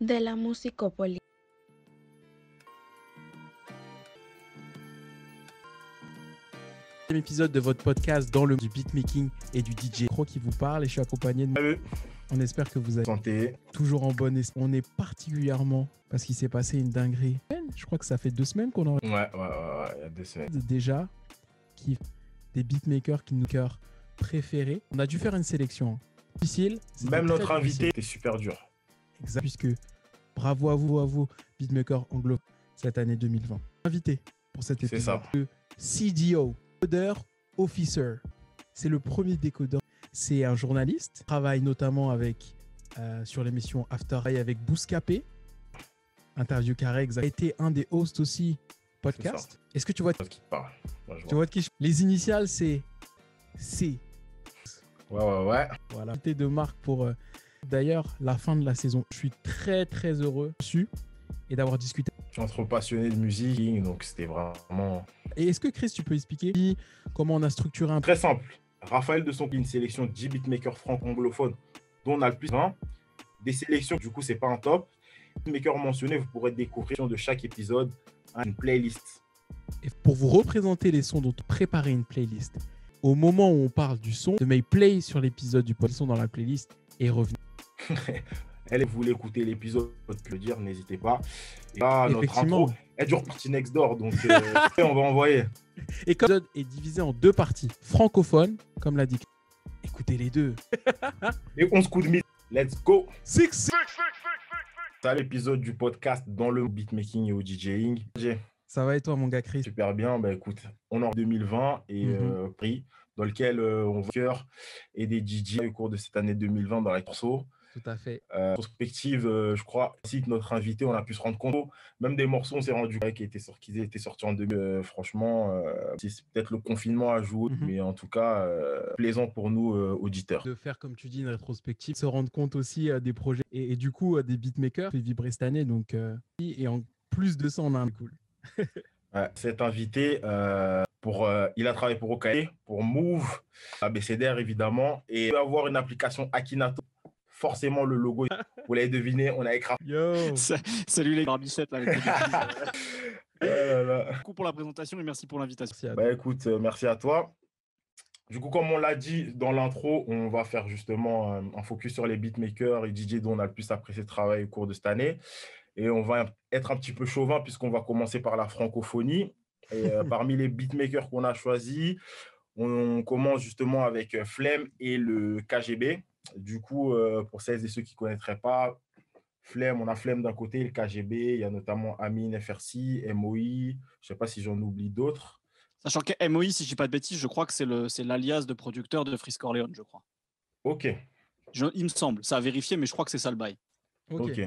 de la deuxième épisode de votre podcast dans le du beatmaking et du DJ crois qui vous parle et je suis accompagné de... On espère que vous allez Santé. toujours en bonne On est particulièrement parce qu'il s'est passé une dinguerie. Je crois que ça fait deux semaines qu'on en. Ouais, ouais, ouais, ouais, il y a deux semaines. Déjà, qui... des beatmakers qui nous cœur préférés. On a dû faire une sélection difficile. Même notre invité était super dur. Exact. Puisque bravo à vous, à vous, beatmaker anglo, cette année 2020. Invité pour cet épisode. CDO, Coder Officer. C'est le premier décodeur. C'est un journaliste. Travaille notamment avec euh, sur l'émission After Eye avec Bouscapé. Interview carré, exact. A été un des hosts aussi podcast. Est-ce que tu vois de qui parle je Tu vois, de qui Les initiales, c'est C. Ouais, ouais, ouais. Voilà. C'était de marque pour euh, D'ailleurs, la fin de la saison, je suis très très heureux dessus et d'avoir discuté. Je suis trop passionné de musique, donc c'était vraiment. Et est-ce que Chris, tu peux expliquer comment on a structuré un. Très simple. Raphaël de son une sélection 10 beatmakers franco-anglophones, dont on a le plus 20. Des sélections, du coup, c'est pas un top. Beatmakers mentionnés, vous pourrez découvrir de chaque épisode une playlist. Et pour vous représenter les sons dont préparer une playlist, au moment où on parle du son, de mes play sur l'épisode du podcast dans la playlist et revenir. Elle, vous écouter l'épisode, le dire, n'hésitez pas. Et notre intro, est du partie next door, donc euh, on va envoyer. Et comme l'épisode est divisé en deux parties, francophone, comme l'a dit, écoutez les deux. Et on se de midi, let's go. Six, six, C'est l'épisode du podcast dans le beatmaking et au DJing. Ça va et toi, mon gars Chris Super bien. Bah écoute, on est en 2020 et mhm. euh, prix dans lequel euh, on veut et des DJ au cours de cette année 2020 dans les morceaux. Tout à fait. Euh, euh, je crois, si notre invité, on a pu se rendre compte. Même des morceaux, on s'est rendu compte qui étaient, sortis, en 2000. Euh, franchement, c'est peut-être le confinement à jouer, mhm. mais en tout cas, plaisant pour nous, auditeurs. De faire, comme tu dis, une rétrospective, se rendre compte aussi des projets et, du coup, des beatmakers qui vibrer cette année. Donc, et en plus de ça, on a un cool. cet invité. Pour, il a travaillé pour Okae, pour Move, ABCDR évidemment, et il peut avoir une application Akinato forcément le logo. Vous l'avez deviné, on a écrasé. Yo Salut les barbichettes avec les Beaucoup pour la présentation et merci pour l'invitation. Bah écoute, euh, merci à toi. Du coup, comme on l'a dit dans l'intro, on va faire justement euh, un focus sur les beatmakers et DJ dont on a le plus apprécié le travail au cours de cette année. Et on va être un petit peu chauvin puisqu'on va commencer par la francophonie. Et euh, parmi les beatmakers qu'on a choisis, on, commence justement avec Flemme et le KGB du coup, euh, pour celles et ceux qui ne connaîtraient pas, Flemme, on a Flemme d'un côté, le KGB, il y a notamment Amine, FRC, MOI, je ne sais pas si j'en oublie d'autres. Sachant que MOI, si je dis pas de bêtises, je crois que c'est l'alias de producteur de Frisk Corleone, je crois. Ok. il me semble, ça a vérifié, mais je crois que c'est ça le bail. Ok.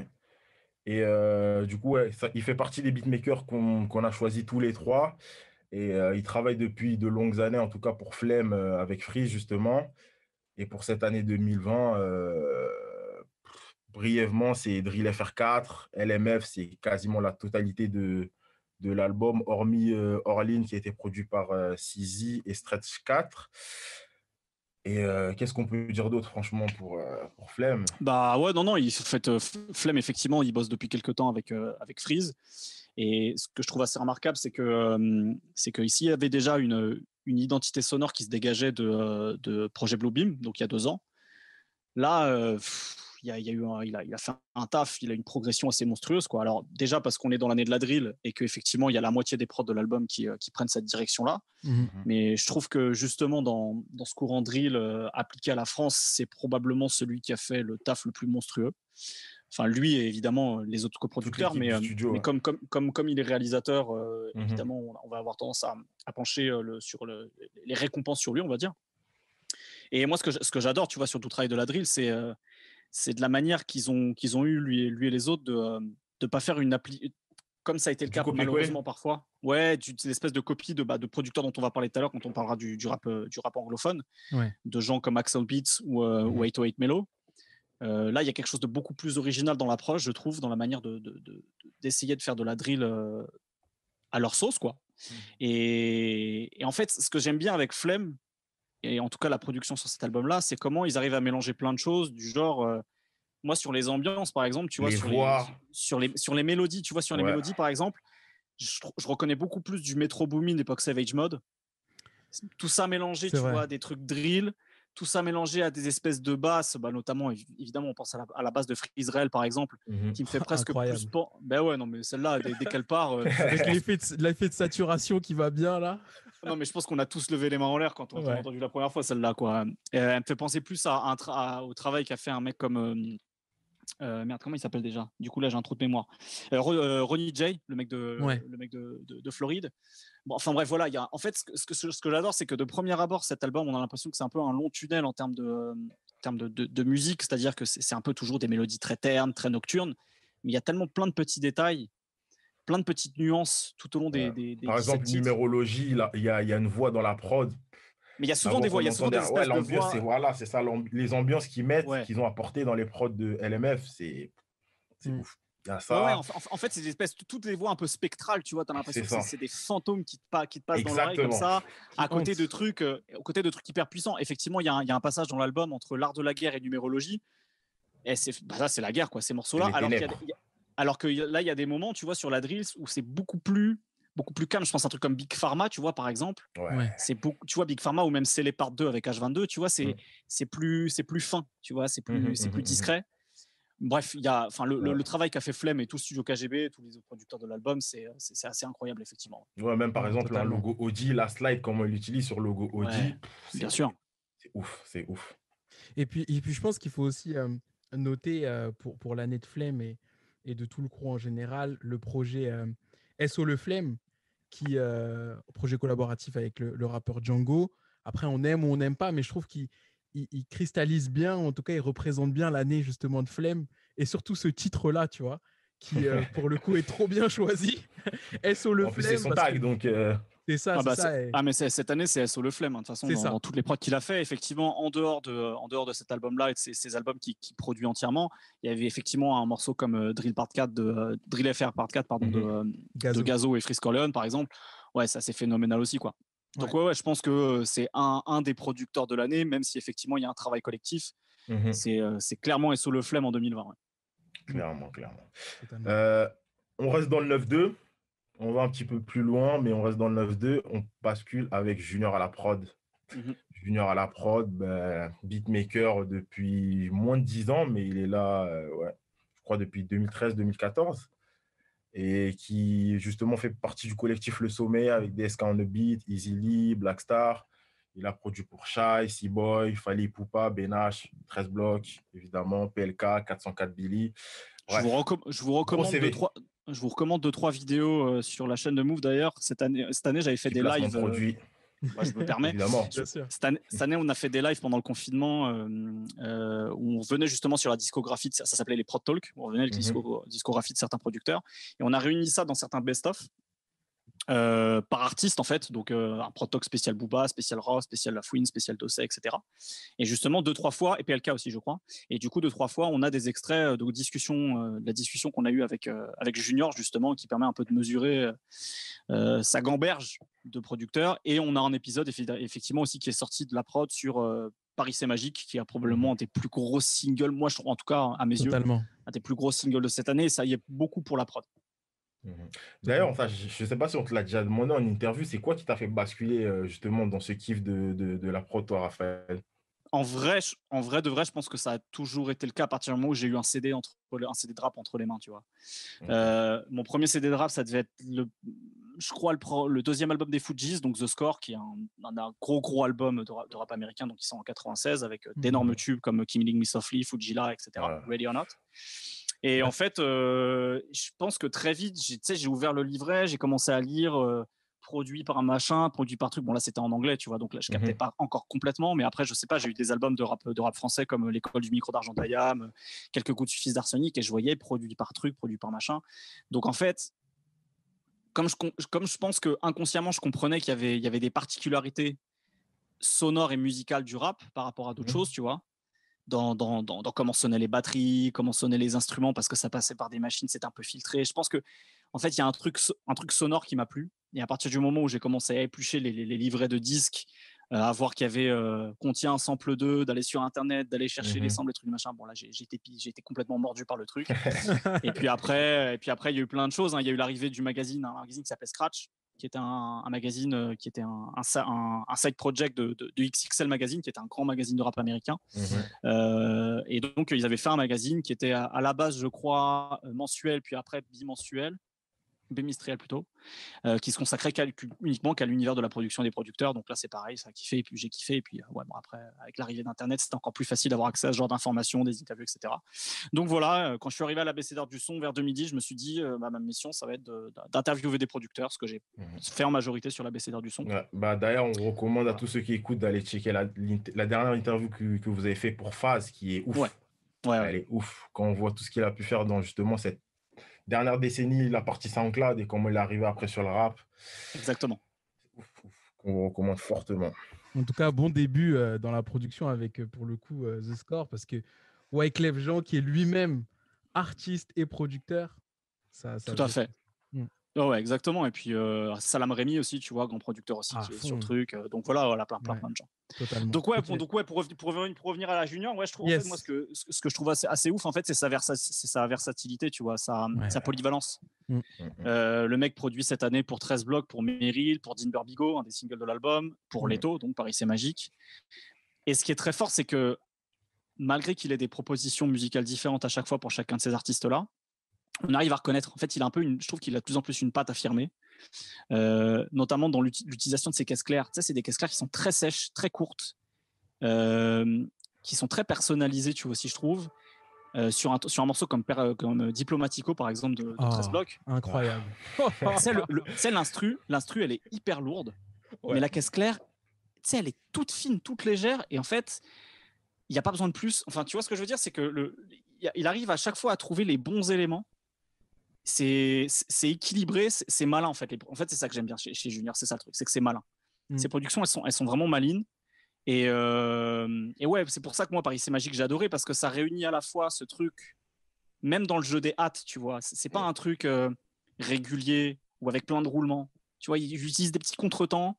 Et euh, du coup, il fait partie des beatmakers qu'on a choisi tous les trois. Et euh, il travaille depuis de longues années, en tout cas pour Flemme avec Freeze, justement. Et pour cette année 2020, euh, brièvement, c'est Drill FR4, LMF, c'est quasiment la totalité de, de l'album, hormis euh, Orline qui a été produit par euh, et Stretch 4. Et euh, qu'est-ce qu'on peut dire d'autre, franchement, pour, pour Flemme Bah ouais, non, non, il fait, Flemme, effectivement, il bosse depuis quelques temps avec, avec Freeze. Et ce que je trouve assez remarquable, c'est que c'est qu'ici, il y avait déjà une, une identité sonore qui se dégageait de, euh, de Projet Bluebeam, donc il y a deux ans. Là, il, a, fait un taf, il a une progression assez monstrueuse. Quoi. Alors, déjà parce qu'on est dans l'année de la drill et qu'effectivement, il y a la moitié des prods de l'album qui, euh, prennent cette direction-là. Mmh. Mmh. Mais je trouve que justement, dans, ce courant drill euh, appliqué à la France, c'est probablement celui qui a fait le taf le plus monstrueux lui et évidemment euh, les autres coproducteurs, mais, euh, comme, comme, comme, il est réalisateur, euh, mhm. évidemment, on, va avoir tendance à, pencher sur les récompenses sur lui, on va dire. Et moi, ce que, j'adore, tu vois, sur tout le travail de la drill, c'est de la manière qu'ils ont, qu'ils ont eu, lui, et les autres, de ne pas faire une appli comme ça a été le cas malheureusement parfois. Ouais, une espèce de copie de, bah, de producteurs dont on va parler tout à l'heure quand on parlera du, rap, du rap anglophone, de gens comme Axel Beats ou, euh, mhm. Euh, là, il y a quelque chose de beaucoup plus original dans l'approche, je trouve, dans la manière d'essayer de, faire de la drill euh, à leur sauce, quoi. Mmh. Et, en fait, ce que j'aime bien avec Flemme, et en tout cas la production sur cet album-là, c'est comment ils arrivent à mélanger plein de choses, du genre, euh, moi sur les ambiances, par exemple, tu vois, sur, les, sur, les, mélodies, tu vois, sur les mélodies, par exemple, je, reconnais beaucoup plus du Metro booming d'époque Savage Mode. Tout ça mélangé, tu vois, des trucs drill, tout ça mélangé à des espèces de basses, bah, notamment évidemment on pense à la, à basse de Free Israel par exemple, mhm. qui me fait presque plus Ben ouais non mais celle-là dès, qu'elle part, avec l'effet de, saturation qui va bien là. Ah non mais je pense qu'on a tous levé les mains en l'air quand on a entendu la première fois celle-là quoi. elle me fait penser plus au travail qu'a fait un mec comme euh, euh, merde, comment il s'appelle déjà Du coup, là, j'ai un trou de mémoire. Euh, euh, Ronnie Jay, le mec de, le mec de, de, Floride. Bon, enfin bref, voilà. Y a, en fait, ce que, ce, que j'adore, c'est que de premier abord, cet album, on a l'impression que c'est un peu un long tunnel en termes de, termes de, de, musique, c'est-à-dire que c'est un peu toujours des mélodies très ternes, très nocturnes, mais il y a tellement plein de petits détails, plein de petites nuances tout au long des. des, Par exemple, numérologie, il y, y a, une voix dans la prod mais il y a souvent des voix, il y a souvent des voilà, c'est ça, les ambiances qu'ils mettent, qu'ils ont apportées dans les prods de LMF, c'est mm. ouf. ça. en, fait, c'est des espèces, toutes les voix un peu spectrales, tu vois, t'as l'impression que c'est des fantômes qui te, qui te passent dans dans l'oreille comme ça, à côté de trucs, euh, côté de trucs hyper puissants. Effectivement, il y, y, a un passage dans l'album entre l'art de la guerre et numérologie. Et c'est, bah, ça, c'est la guerre, quoi, ces morceaux-là. Alors, alors que là, il y a des moments, tu vois, sur la drills où c'est beaucoup plus beaucoup plus calme. Je pense à un truc comme Big Pharma, tu vois, par exemple. C'est tu vois, Big Pharma ou même les par 2 avec H22, tu vois, c'est mm. c'est plus c'est plus fin, tu vois, c'est plus mm-hmm, c'est plus mm-hmm, mm-hmm. discret. Bref, il y a, enfin, le, travail qu'a fait Flem et tout le studio KGB, tous les producteurs de l'album, c'est assez incroyable effectivement. Ouais, même par exemple le logo Audi, la slide comment il l'utilise sur le logo Audi. bien sûr. C'est ouf, c'est ouf. Et puis, et puis je pense qu'il faut aussi euh, noter euh, pour pour l'année de Flem et et de tout le crew en général le projet euh, SO le Flem qui, au euh, projet collaboratif avec le, rappeur Django. Après, on aime ou on n'aime pas, mais je trouve qu'il cristallise bien, en tout cas, il représente bien l'année justement de Flemme et surtout ce titre-là, tu vois, qui euh, pour le coup est trop bien choisi. SO le Flemme. donc. Euh, ça, ah, bah, ah mais cette année, c'est S.O. le Flemme. Hein, de toute façon, dans, toutes les prods qu'il a fait, effectivement, en dehors de, euh, en dehors de cet album-là et de ces, albums qu'il produit entièrement, il y avait effectivement un morceau comme euh, Drill Part 4 de, euh, FR Part 4, pardon, de, mhm. Gazo. de, Gazo. et Frisco Leon, par exemple. Ouais, ça, c'est phénoménal aussi, quoi. Donc, ouais, je pense que c'est un, un des producteurs de l'année, même si effectivement, il y a un travail collectif. Mhm. C'est clairement S.O. le Flemme en 2020. Mmh. Clairement, clairement. on reste dans le 9-2 on va un petit peu plus loin, mais on reste dans le 9-2. On bascule avec Junior à la prod. Mhm. Junior à la prod, ben, beatmaker depuis moins de 10 ans, mais il est là, euh, je crois, depuis 2013-2014. Et qui, justement, fait partie du collectif Le Sommet avec DSK on the Beat, Easy Lee, Blackstar. Il a produit pour Shy, C-Boy, Fali Poupa, Benache, 13 Blocs, évidemment, PLK, 404 Billy. Je, vous je vous recommande deux, trois, je vous recommande deux trois vidéos euh, sur la chaîne de Move d'ailleurs. Cette année, euh, cette année j'avais fait des lives. Euh, produit. je me permets. Cette année, on a fait des lives pendant le confinement où on venait justement sur la discographie, ça, s'appelait les Prod Talk, on revenait avec mhm. la discographie de certains producteurs. Et on a réuni ça dans certains best-of. Euh, par artiste en fait, donc euh, un protoc spécial Booba, spécial Raw, spécial Lafouine, spécial Dossé, etc. Et justement deux trois fois et PLK aussi je crois. Et du coup deux trois fois on a des extraits euh, de discussion, la discussion qu'on a eue avec avec Junior justement qui permet un peu de mesurer sa gamberge de producteur. Et on a un épisode effectivement aussi qui est sorti de la prod sur Paris c'est magique, qui a probablement mmh. un des plus gros singles, moi je trouve en tout cas à mes yeux, un des plus gros singles de cette année. Et ça y est beaucoup pour la prod. Mhm. D'ailleurs, enfin, je ne sais pas si on te l'a déjà demandé en interview, c'est quoi qui t'a fait basculer euh, justement dans ce kiff de, de, de la pro, toi, Raphaël en vrai, en vrai, de vrai, je pense que ça a toujours été le cas à partir du moment où j'ai eu un CD, entre, un CD de rap entre les mains, tu vois. Euh, mon premier CD de rap, ça devait être, le, je crois, le, le deuxième album des Fujis, donc The Score, qui est un, un, gros, gros album de rap, américain, donc ils sont en 96, avec euh, mhm. d'énormes tubes comme Killing Me Softly, Fujila, etc., Ready or Not. Et en fait, euh, je pense que très vite, j'ai ouvert le livret, j'ai commencé à lire euh, produit par un machin, produit par truc. Bon, là, c'était en anglais, tu vois, donc là, je captais mmh pas encore complètement. Mais après, je sais pas, j'ai eu des albums de rap, de rap français comme euh, L'école du micro d'argent d'Ayam, Quelques de suffice d'arsenic, et je voyais produit par truc, produit par machin. Donc en fait, comme je, comme je pense que inconsciemment, je comprenais qu'il y avait, y avait des particularités sonores et musicales du rap par rapport à d'autres mmh choses, tu vois dans, comment sonnaient les batteries, comment sonnaient les instruments, parce que ça passait par des machines, c'est un peu filtré. Je pense que, en fait, il y a un truc, un truc sonore qui m'a plu. Et à partir du moment où j'ai commencé à éplucher les, les, livrets de disques, euh, à voir qu'il y avait contient euh, un sample 2, d'aller sur internet, d'aller chercher les mmh samples, les trucs, machin. Bon, là, j'étais complètement mordu par le truc. et puis après, et puis après, il y a eu plein de choses. Hein. Il y a eu l'arrivée du magazine, un magazine qui s'appelle Scratch, qui était un, magazine, qui était un, un, euh, project de, XXL Magazine, qui était un grand magazine de rap américain. Mhm. Euh, et donc, ils avaient fait un magazine qui était à, la base, je crois, euh, mensuel, puis après bimensuel bimestriel plutôt, euh, qui se consacrait uniquement qu'à l'univers de la production des producteurs. Donc là, c'est pareil, ça a kiffé, et puis j'ai kiffé, et puis euh, ouais, après, avec l'arrivée d'Internet, c'était encore plus facile d'avoir accès à ce genre d'informations, des interviews, etc. Donc voilà, euh, quand je suis arrivé à la d'Art du son vers 2010, je me suis dit, bah, ma mission, ça va être d'interviewer des producteurs, ce que j'ai mhm. fait en majorité sur la d'Art du son. bah, D'ailleurs, on recommande à tous ceux qui écoutent d'aller checker la, la, dernière interview que, vous avez fait pour Phase, qui est ouf. Ouais. Ouais, Elle est ouf. Quand on voit tout ce qu'il a pu faire dans justement cette dernière décennie, la partie SoundCloud et comment il est arrivé après sur le rap. Exactement. On recommande fortement. En tout cas, bon début euh, dans la production avec, euh, pour le coup, euh, The Score, parce que Wyclef Jean, qui est lui-même artiste et producteur, ça, ça tout à fait ouais, exactement. Et puis euh, Salam Rémy aussi, tu vois, grand producteur aussi sur truc. Euh, donc voilà, voilà plein, plein de gens. Donc ouais, pour, donc ouais pour, revenir, à la junior, ouais, je trouve ce que, ce que je trouve assez, ouf en fait, c'est sa, versatilité, tu vois, sa, sa polyvalence. Mm. Euh, le mec produit cette année pour 13 blocs, pour Meryl, pour Dean Burbigo, un des singles de l'album, pour Leto, donc Paris c'est magique. Et ce qui est très fort, c'est que malgré qu'il ait des propositions musicales différentes à chaque fois pour chacun de ces artistes-là, on arrive à reconnaître. En fait, il a un peu une, je trouve qu'il a de plus en plus une patte affirmée, euh, notamment dans l'utilisation de ses caisses claires. Tu c'est des caisses claires qui sont très sèches, très courtes, euh, qui sont très personnalisées, tu vois si je trouve. Euh, sur, un, sur un morceau comme, comme Diplomatico, par exemple, de, de 13 blocs. Incroyable. c'est l'instru, l'instru, elle est hyper lourde, mais la caisse claire, tu elle est toute fine, toute légère, et en fait, il n'y a pas besoin de plus. Enfin, tu vois ce que je veux dire, c'est que il arrive à chaque fois à trouver les bons éléments c'est équilibré, c'est malin en fait. En fait, c'est ça que j'aime bien chez, chez Junior, c'est ça le truc, c'est que c'est malin. Ces mmh. productions, elles sont, elles sont vraiment malines. Euh, et, ouais, c'est pour ça que moi, Paris c'est magique, j'ai adoré parce que ça réunit à la fois ce truc, même dans le jeu des hâtes, tu vois. C'est pas un truc euh, régulier ou avec plein de roulements. Tu vois, ils utilisent des petits contretemps.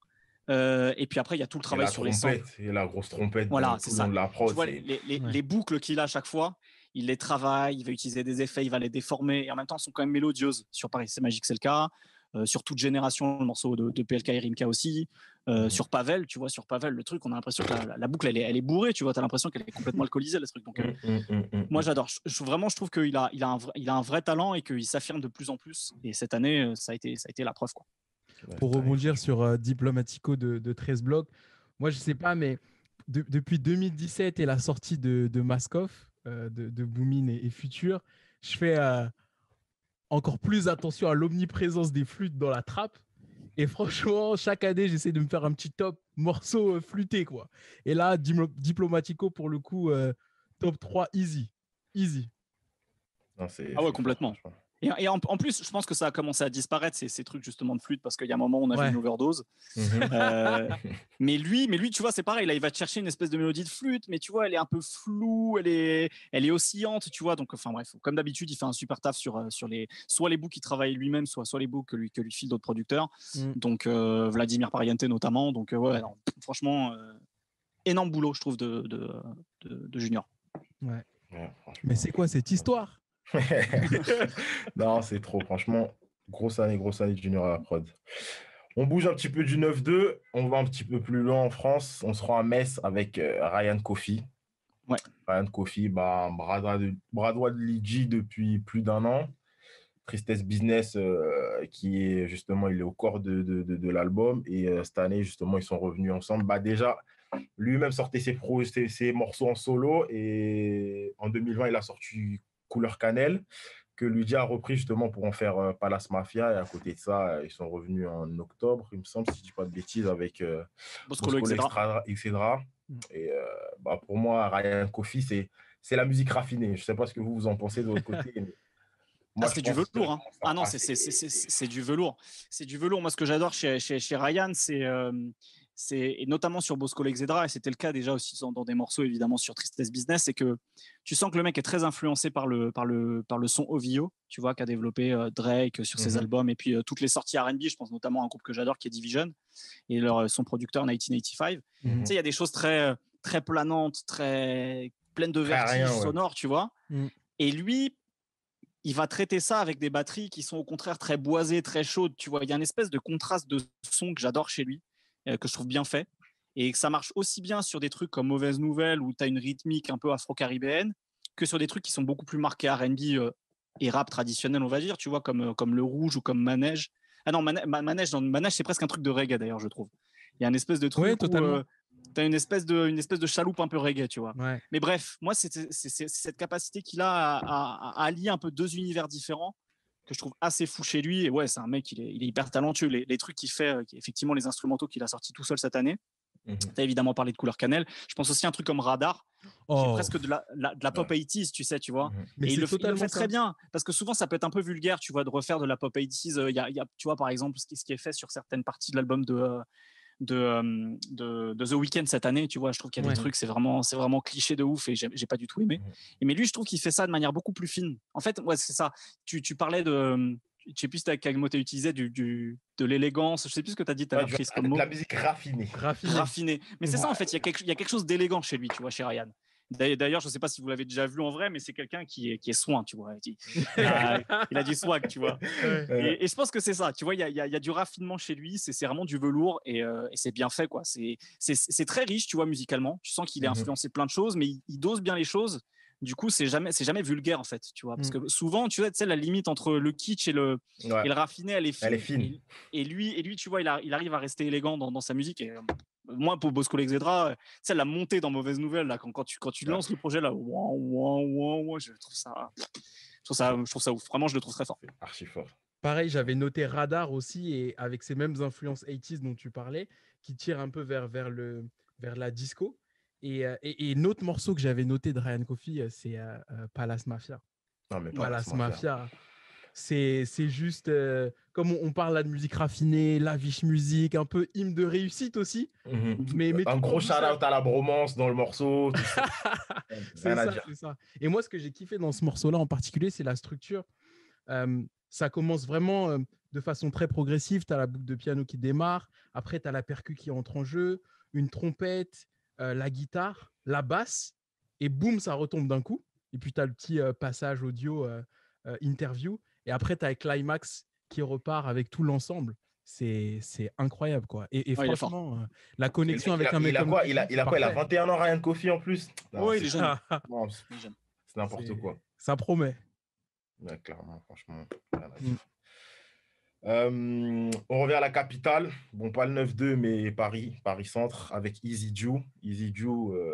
Euh, et puis après, il y a tout le travail sur les sons. Et la grosse trompette. Voilà, c'est ça. tu vois, les, les, boucles qu'il a à chaque fois il les travaille, il va utiliser des effets, il va les déformer, et en même temps, elles sont quand même mélodieuses. Sur Paris, c'est magique, c'est le cas. Euh, sur toute génération, le morceau de, PLK et Rimka aussi. Euh, mhm. sur Pavel, tu vois, sur Pavel, le truc, on a l'impression que la, boucle, elle est, elle est bourrée, tu vois, tu as l'impression qu'elle est complètement alcoolisée, le truc. Donc, euh, mm, mm, mm, moi, j'adore. vraiment, je trouve qu'il a, il a, un vrai, il a un vrai talent et qu'il s'affirme de plus en plus. Et cette année, ça a été, ça a été la preuve. Pour rebondir sur Diplomatico de, 13 blocs, moi, je sais pas, mais depuis 2017 et la sortie de, Maskov. Euh, de, booming Boomin et, Futur je fais euh, encore plus attention à l'omniprésence des flûtes dans la trappe. Et franchement, chaque année, j'essaie de me faire un petit top morceau euh, flûté, quoi. Et là, Diplomatico, pour le coup, top 3, easy. Easy. ah ouais, complètement. Et, en, plus, je pense que ça a commencé à disparaître, ces, trucs justement de flûte, parce qu'il y a un moment où on avait une overdose. Mhm. Euh, mais, lui, mais lui, tu vois, c'est pareil, là, il va chercher une espèce de mélodie de flûte, mais tu vois, elle est un peu floue, elle est, elle est oscillante, tu vois. Donc, enfin bref, comme d'habitude, il fait un super taf sur, euh, sur les, soit les bouts qu'il travaille lui-même, soit, soit les bouts que lui, que lui filent d'autres producteurs. Mm. Donc, euh, Vladimir Pariente notamment. Donc, ouais, franchement, énorme boulot, je trouve, de, de, de, Junior. Ouais, mais c'est quoi cette histoire non, c'est trop. Franchement, grosse année, grosse année junior à la prod. On bouge un petit peu du 9-2, on va un petit peu plus loin en France. On se rend à Metz avec euh, Ryan Kofi. Ouais. Ryan Kofi, bah, bras droit de, depuis plus d'un an. Tristesse Business, euh, qui est justement, il est au corps de, l'album. Et euh, cette année, justement, ils sont revenus ensemble. Bah, déjà, lui-même sortait ses, ses, morceaux en solo. Et en 2020, il a sorti couleur cannelle que Ludia a repris justement pour en faire euh, Palace Mafia. Et à côté de ça, ils sont revenus en octobre, il me semble, si je ne dis pas de bêtises, avec euh, Boscolo, etc. Et mm. euh, bah, pour moi, Ryan Kofi, c'est, c'est la musique raffinée. Je ne sais pas ce que vous, vous en pensez de l'autre côté. Ah, c'est du velours. Hein. Ah non, c'est, du velours. C'est du velours. Moi, ce que j'adore chez, chez, chez Ryan, c'est euh, c'est et notamment sur Bosco Lexedra, et c'était le cas déjà aussi dans, des morceaux évidemment sur Tristesse Business, c'est que tu sens que le mec est très influencé par le, par le, par le son OVO tu vois, qu'a développé euh, Drake sur ses mhm. albums, et puis euh, toutes les sorties RB, je pense notamment à un groupe que j'adore qui est Division, et leur, euh, son producteur 1985. Mhm. Tu sais, il y a des choses très, très planantes, très pleines de vertiges sonore, tu vois. Mhm. Et lui, il va traiter ça avec des batteries qui sont au contraire très boisées, très chaudes. Tu vois, il y a une espèce de contraste de son que j'adore chez lui. Euh, que je trouve bien fait. Et que ça marche aussi bien sur des trucs comme Mauvaise Nouvelle, où tu as une rythmique un peu afro-caribéenne, que sur des trucs qui sont beaucoup plus marqués RB euh, et rap traditionnel, on va dire, tu vois, comme, euh, comme Le Rouge ou comme Manège. Ah non, Manège, c'est presque un truc de reggae d'ailleurs, je trouve. Il y a une espèce de truc. Oui, totalement. Où, as une espèce de une espèce de chaloupe un peu reggae, tu vois. Mais bref, moi c'est cette capacité qu'il a à, à, à, allier un peu deux univers différents que je trouve assez fou chez lui. Et ouais, c'est un mec, il est, hyper talentueux. Les, trucs qu'il fait, euh, effectivement, les instrumentaux qu'il a sortis tout seul cette année. Mhm. Tu as évidemment parlé de couleur cannelle. Je pense aussi à un truc comme Radar, oh. presque de la, pop 80s, tu sais, tu vois. Mhm. et il le, fait très bien, parce que souvent ça peut être un peu vulgaire, tu vois, de refaire de la pop 80s. Euh, il y, a, tu vois, par exemple, ce qui, est fait sur certaines parties de l'album de, euh, de, de, The Weeknd cette année. Tu vois, je trouve qu'il y a des trucs, c'est vraiment, c'est vraiment cliché de ouf et j'ai, pas du tout aimé. Mmh. mais lui, je trouve qu'il fait ça de manière beaucoup plus fine. En fait, ouais, c'est ça. Tu, tu parlais de, je sais plus quel mot tu utilisé, du, du, de l'élégance, je sais plus ce que tu as dit tu as De la musique raffinée. Raffinée. Mais c'est ça, en fait, il y, a il y a quelque chose d'élégant chez lui, tu vois, chez Ryan. D'ailleurs, je ne sais pas si vous l'avez déjà vu en vrai, mais c'est quelqu'un qui est, soin, tu vois. Il, a, du swag, tu vois. Et, je pense que c'est ça, tu vois, il y a, du raffinement chez lui, c'est vraiment du velours euh, et, c'est bien fait, quoi. C'est très riche, tu vois, musicalement. Tu sens qu'il est mmh influencé plein de choses, mais il, dose bien les choses. Du coup, c'est jamais, jamais vulgaire en fait, tu vois, parce mmh. que souvent, tu vois, tu sais, la limite entre le kitsch et le, raffiné, elle est fine. Et, lui, et lui, tu vois, il, il arrive à rester élégant dans, dans sa musique. Et, euh, moi pour Bosco Lexedra, c'est euh, la montée dans mauvaise nouvelle là quand, quand tu quand tu lances le projet là, je trouve ça je trouve ça je trouve ça ouf. Vraiment, je le trouve très fort. Archi fort. Pareil, j'avais noté Radar aussi et avec ces mêmes influences 80s dont tu parlais qui tirent un peu vers vers le vers la disco. Et, euh, et, et autre morceau que j'avais noté de Ryan Coffey, euh, c'est Palace Mafia. Non, mais Palace, Mafia c'est juste euh, comme on, parle là de musique raffinée, la viche musique, un peu hymne de réussite aussi. Mhm. mais, mais, un gros shout out à la bromance dans le morceau. c'est ça, ça, Et moi, ce que j'ai kiffé dans ce morceau-là en particulier, c'est la structure. Euh, ça commence vraiment euh, de façon très progressive. Tu as la boucle de piano qui démarre. Après, tu as la percu qui entre en jeu, une trompette, la guitare, la basse. Et boum, ça retombe d'un coup. Et puis, tu as le petit passage audio interview. Et après, tu as Climax qui repart avec tout l'ensemble. C'est incroyable, quoi. Et, franchement, euh, la connexion avec un mec il a quoi, il, a, quoi Il a 21 ans, Ryan Kofi en plus. Oui, c'est jeune. C'est n'importe quoi. Ça promet. clairement, franchement. Mm. Euh, on revient à la capitale. Bon, pas le 9-2, mais Paris, Paris-Centre, avec Easy Jew. Euh,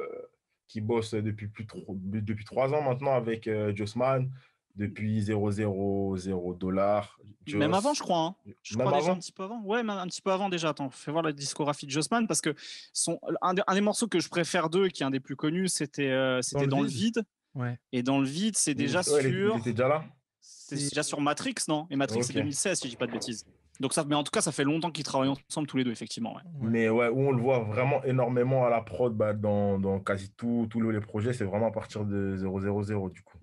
qui bosse depuis plus depuis trois ans maintenant avec Josman depuis 0,00 dollars. Même avant, je crois. Hein. Je crois avant. déjà un petit peu avant. Ouais, même un petit peu avant déjà. Attends, fais voir la discographie de Jossman parce que son, un, des morceaux que je préfère d'eux, qui est un des plus connus, c'était euh, c'était dans, le vide. Ouais. Et dans le vide, c'est déjà ouais, sur. Était déjà là. C'est déjà sur Matrix, non Et Matrix, c'est 2016, si je dis pas de bêtises. Donc ça, mais en tout cas, ça fait longtemps qu'ils travaillent ensemble tous les deux, effectivement. Mais ouais, où on le voit vraiment énormément à la prod, bah, dans, dans, quasi tous les projets, c'est vraiment à partir de 000 du coup.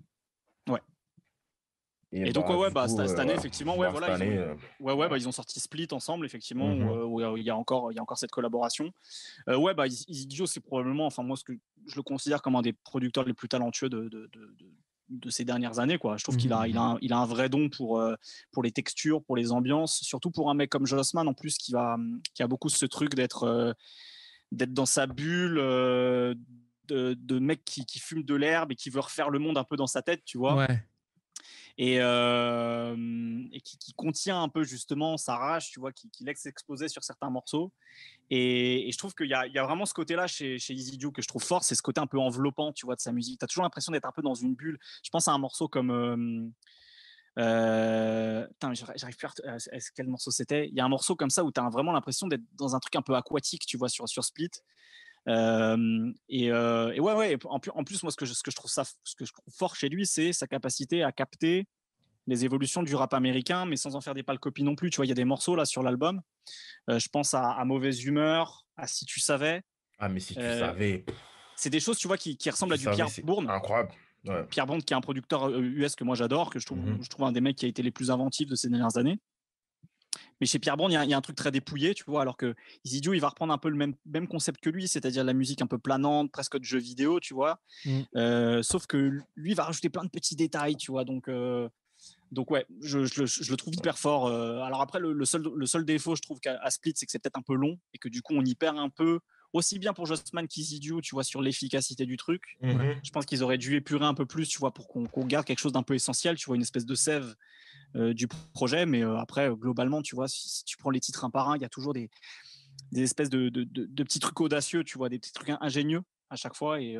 Et, donc, bah, ouais, bah, cette, euh, année, effectivement, ouais, voilà, ils, ont, euh, ouais, ouais, bah, ils ont sorti Split ensemble, effectivement, mm-hmm. euh, où, il y a encore, il y a encore cette collaboration. Euh, ouais, bah, Isidio, c'est probablement, enfin, moi, ce que je le considère comme un des producteurs les plus talentueux de, de, de, de ces dernières années. Quoi. Je trouve qu'il a, il a, mm-hmm. un, a un vrai don pour, pour les textures, pour les ambiances, surtout pour un mec comme Jossman en plus qui, va, qui a beaucoup ce truc d'être d'être dans sa bulle, de, mec qui, qui fume de l'herbe et qui veut refaire le monde un peu dans sa tête, tu vois. Ouais et, qui, contient un peu justement sa rage, tu vois, qui, qui laisse sur certains morceaux. Et, je trouve qu'il y, a, vraiment ce côté-là chez, chez Easy que je trouve fort, c'est ce côté un peu enveloppant, tu vois, de sa musique. Tu as toujours l'impression d'être un peu dans une bulle. Je pense à un morceau comme... Euh, j'arrive plus à. Est-ce quel morceau c'était Il y a un morceau comme ça où tu as vraiment l'impression d'être dans un truc un peu aquatique, tu vois, sur, sur Split et, ouais, ouais. En, plus, moi, ce que, je, ce que je trouve ça, ce que je fort chez lui, c'est sa capacité à capter les évolutions du rap américain, mais sans en faire des pâles copies non plus. Tu vois, il y a des morceaux là sur l'album. je pense à, Mauvaise Humeur, à Si tu savais. Ah, mais si tu savais. C'est des choses, tu vois, qui, ressemblent à du Pierre Bourne. Incroyable. Pierre Bourne, qui est un producteur US que moi j'adore, que je trouve, mmh je trouve un des mecs qui a été les plus inventifs de ces dernières années. Mais chez Pierre Brand, il y, a un truc très dépouillé, tu vois, alors que Isidio, il va reprendre un peu le même, même concept que lui, c'est-à-dire la musique un peu planante, presque de jeu vidéo, tu vois. Mmh. Euh, sauf que lui va rajouter plein de petits détails, tu vois. Donc, euh, donc ouais, je, le trouve hyper fort. Euh. alors après, le, seul, le seul défaut, je trouve qu'à Split, c'est que c'est peut-être un peu long et que du coup, on y perd un peu aussi bien pour Justman qu'Izidio, tu vois, sur l'efficacité du truc. Mmh. Je pense qu'ils auraient dû épurer un peu plus, tu vois, pour qu'on garde quelque chose d'un peu essentiel, tu vois, une espèce de sève euh, du projet. Mais euh, après, euh, globalement, tu vois, si, tu prends les titres un par un, il y a toujours des, des espèces de, de, petits trucs audacieux, tu vois, des petits trucs ingénieux à chaque fois et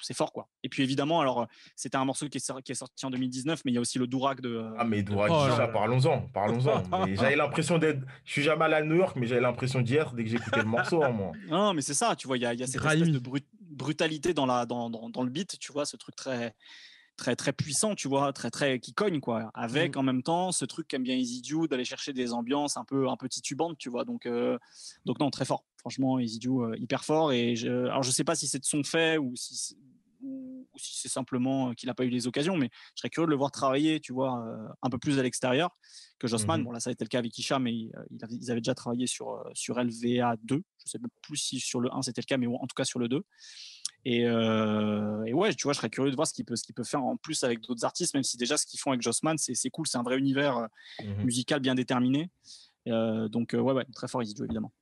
c'est fort quoi. Et puis évidemment, alors c'était un morceau qui est, sorti, qui est, sorti en 2019, mais il y a aussi le Dourak de. Ah mais Dourak, parlons-en, parlons-en. j'avais l'impression d'être, je suis jamais allé à New York, mais j'avais l'impression d'y être dès que j'écoutais le morceau en hein, moi. Non mais c'est ça, tu vois, il y, y a, cette espèce de brutalité dans la dans, dans, dans, le beat, tu vois, ce truc très très très puissant, tu vois, très très qui cogne quoi, avec mmh. en même temps ce truc qu'aime bien Easy d'aller chercher des ambiances un peu un titubantes, tu vois. Donc euh, donc non, très fort. Franchement, Easy Dew euh, hyper fort et je, alors je sais pas si c'est de son fait ou si ou, si c'est simplement euh, qu'il n'a pas eu les occasions, mais je serais curieux de le voir travailler, tu vois, un peu plus à l'extérieur que mmh Jossman. Bon, là, ça a été le cas avec Isha, mais ils avaient déjà travaillé sur, sur LVA 2. Je sais même plus si sur le 1 c'était le cas, mais en tout cas sur le 2. Euh, et, ouais, tu vois, je serais curieux de voir ce qu'il peut, peut, faire en plus avec d'autres artistes, même si déjà ce qu'ils font avec Jossman, c'est cool, c'est un vrai univers euh, mhm. musical bien déterminé. Euh, donc, ouais, ouais, très fort Isidio évidemment.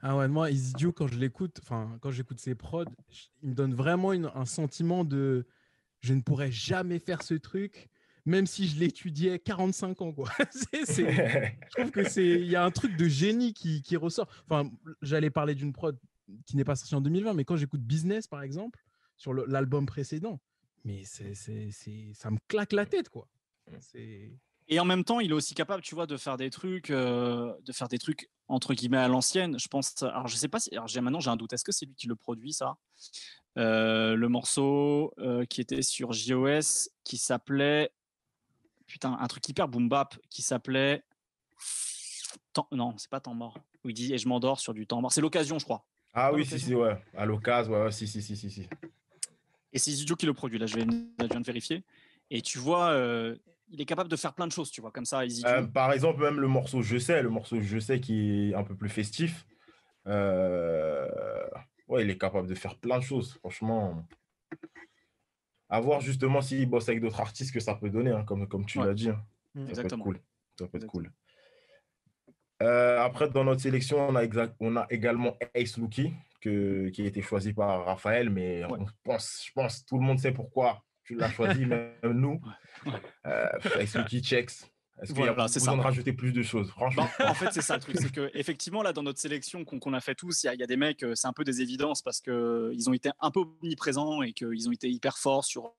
Ah ouais, moi, Isidio quand je l'écoute, enfin, quand j'écoute ses prods, il me donne vraiment une, un sentiment de je ne pourrais jamais faire ce truc même si je l'étudiais 45 ans. Quoi. je trouve que c'est il y a un truc de génie qui, qui ressort. Enfin, j'allais parler d'une prod qui n'est pas sortie en 2020, mais quand j'écoute Business, par exemple, sur l'album précédent, mais c'est, ça me claque la tête. quoi. Mm. Et en même temps, il est aussi capable, tu vois, de faire des trucs, euh, de faire des trucs entre guillemets à l'ancienne. Je pense. Alors, je sais pas si. Alors, maintenant, j'ai un doute. Est-ce que c'est lui qui le produit ça euh, Le morceau euh, qui était sur JOS, qui s'appelait putain, un truc hyper boom bap qui s'appelait. Non, c'est pas temps mort. Où il dit et je m'endors sur du temps mort. C'est l'occasion, je crois. Ah oui, si, si, ouais. À l'occasion, ouais, si, si, si, si, si. Et c'est Izidio qui le produit. Là, je, vais, viens de vérifier. Et tu vois, euh, il est capable de faire plein de choses, tu vois, comme ça. Euh, par exemple, même le morceau Je sais, le morceau Je sais qui est un peu plus festif. Euh, ouais, il est capable de faire plein de choses. Franchement, voir justement s'il bosse avec d'autres artistes que ça peut donner, hein, comme, comme tu l'as dit. Hein. Mm. Ça Peut cool. peut être cool. Euh, après, dans notre sélection, on a, on a également Ace Lucky, que, qui a été choisi par Raphaël, mais pense, je pense tout le monde sait pourquoi tu l'as choisi, même nous. Euh, Ace Lucky checks. Est-ce qu'il y a besoin de rajouter plus de choses Franchement. Bah, en fait, c'est ça le truc, c'est que effectivement là, dans notre sélection qu'on, a fait tous, il y, a des mecs, euh, c'est un peu des évidences parce que euh, ils ont été un peu omniprésents et qu'ils ont été hyper forts sur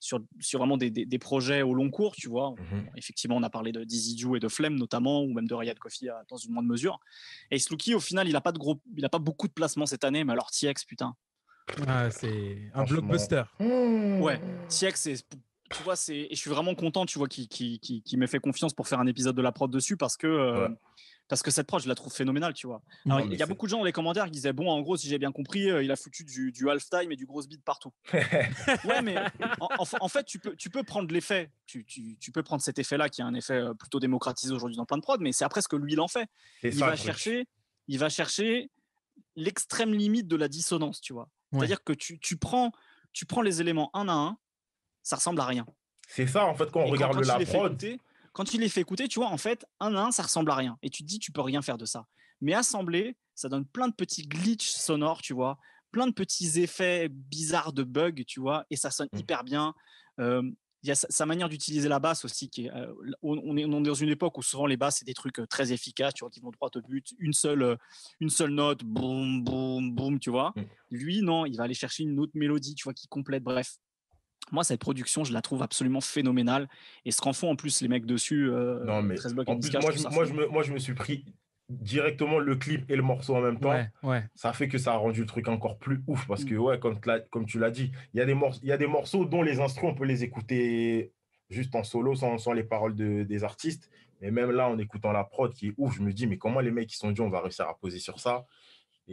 sur, sur vraiment des, des, projets au long cours, tu vois. Mmh effectivement, on a parlé de et de Flem notamment, ou même de Riyad Kofi euh, dans une moindre mesure. Et Sluki, au final, il n'a pas de il pas beaucoup de placements cette année, mais alors TX, putain. Ah, c'est un blockbuster. Mmh. Ouais, TX, c'est tu vois, c'est, et je suis vraiment content, tu vois, qui, qui, m'ait fait confiance pour faire un épisode de la prod dessus parce que, euh, parce que cette prod, je la trouve phénoménale, tu vois. il y a beaucoup de gens dans les commentaires qui disaient, bon, en gros, si j'ai bien compris, euh, il a foutu du, du half et du gros beat partout. ouais, mais en, fait, tu peux, tu peux prendre l'effet, tu, tu, peux prendre cet effet-là qui est un effet euh, plutôt démocratisé aujourd'hui dans plein de prod, mais c'est après ce que lui, il en fait. Il va, chercher, il va chercher l'extrême limite de la dissonance, tu vois. C'est-à-dire que tu, tu, prends, tu prends les éléments un à un, ça ressemble à rien. C'est ça, en fait, quand on regarde la prod. quand tu les fais écouter, tu vois, en fait, un à un, ça ressemble à rien. Et tu te dis, tu peux rien faire de ça. Mais assemblé, ça donne plein de petits glitches sonores, tu vois, plein de petits effets bizarres de bugs, tu vois, et ça sonne mm. hyper bien. Euh, il y a sa manière d'utiliser la basse aussi. Qui euh, on, est, dans une époque où souvent les basses, c'est des trucs euh, très efficaces, tu vois, qui vont droit au but, une seule, une seule note, boum, boum, boum, tu vois. Mm. Lui, non, il va aller chercher une autre mélodie, tu vois, qui complète. Bref, moi, cette production, je la trouve absolument phénoménale. Et ce qu'en font en plus les mecs dessus, euh, non, en plus, moi, je, me, suis pris directement le clip et le morceau en même temps. Ouais, Ça fait que ça a rendu le truc encore plus ouf. Parce mm. que, ouais, comme, tu l'as dit, il y, a des y a des morceaux dont les instruments, on peut les écouter juste en solo, sans, les paroles des artistes. Et même là, en écoutant la prod qui est ouf, je me dis, mais comment les mecs qui sont durs on va réussir à poser sur ça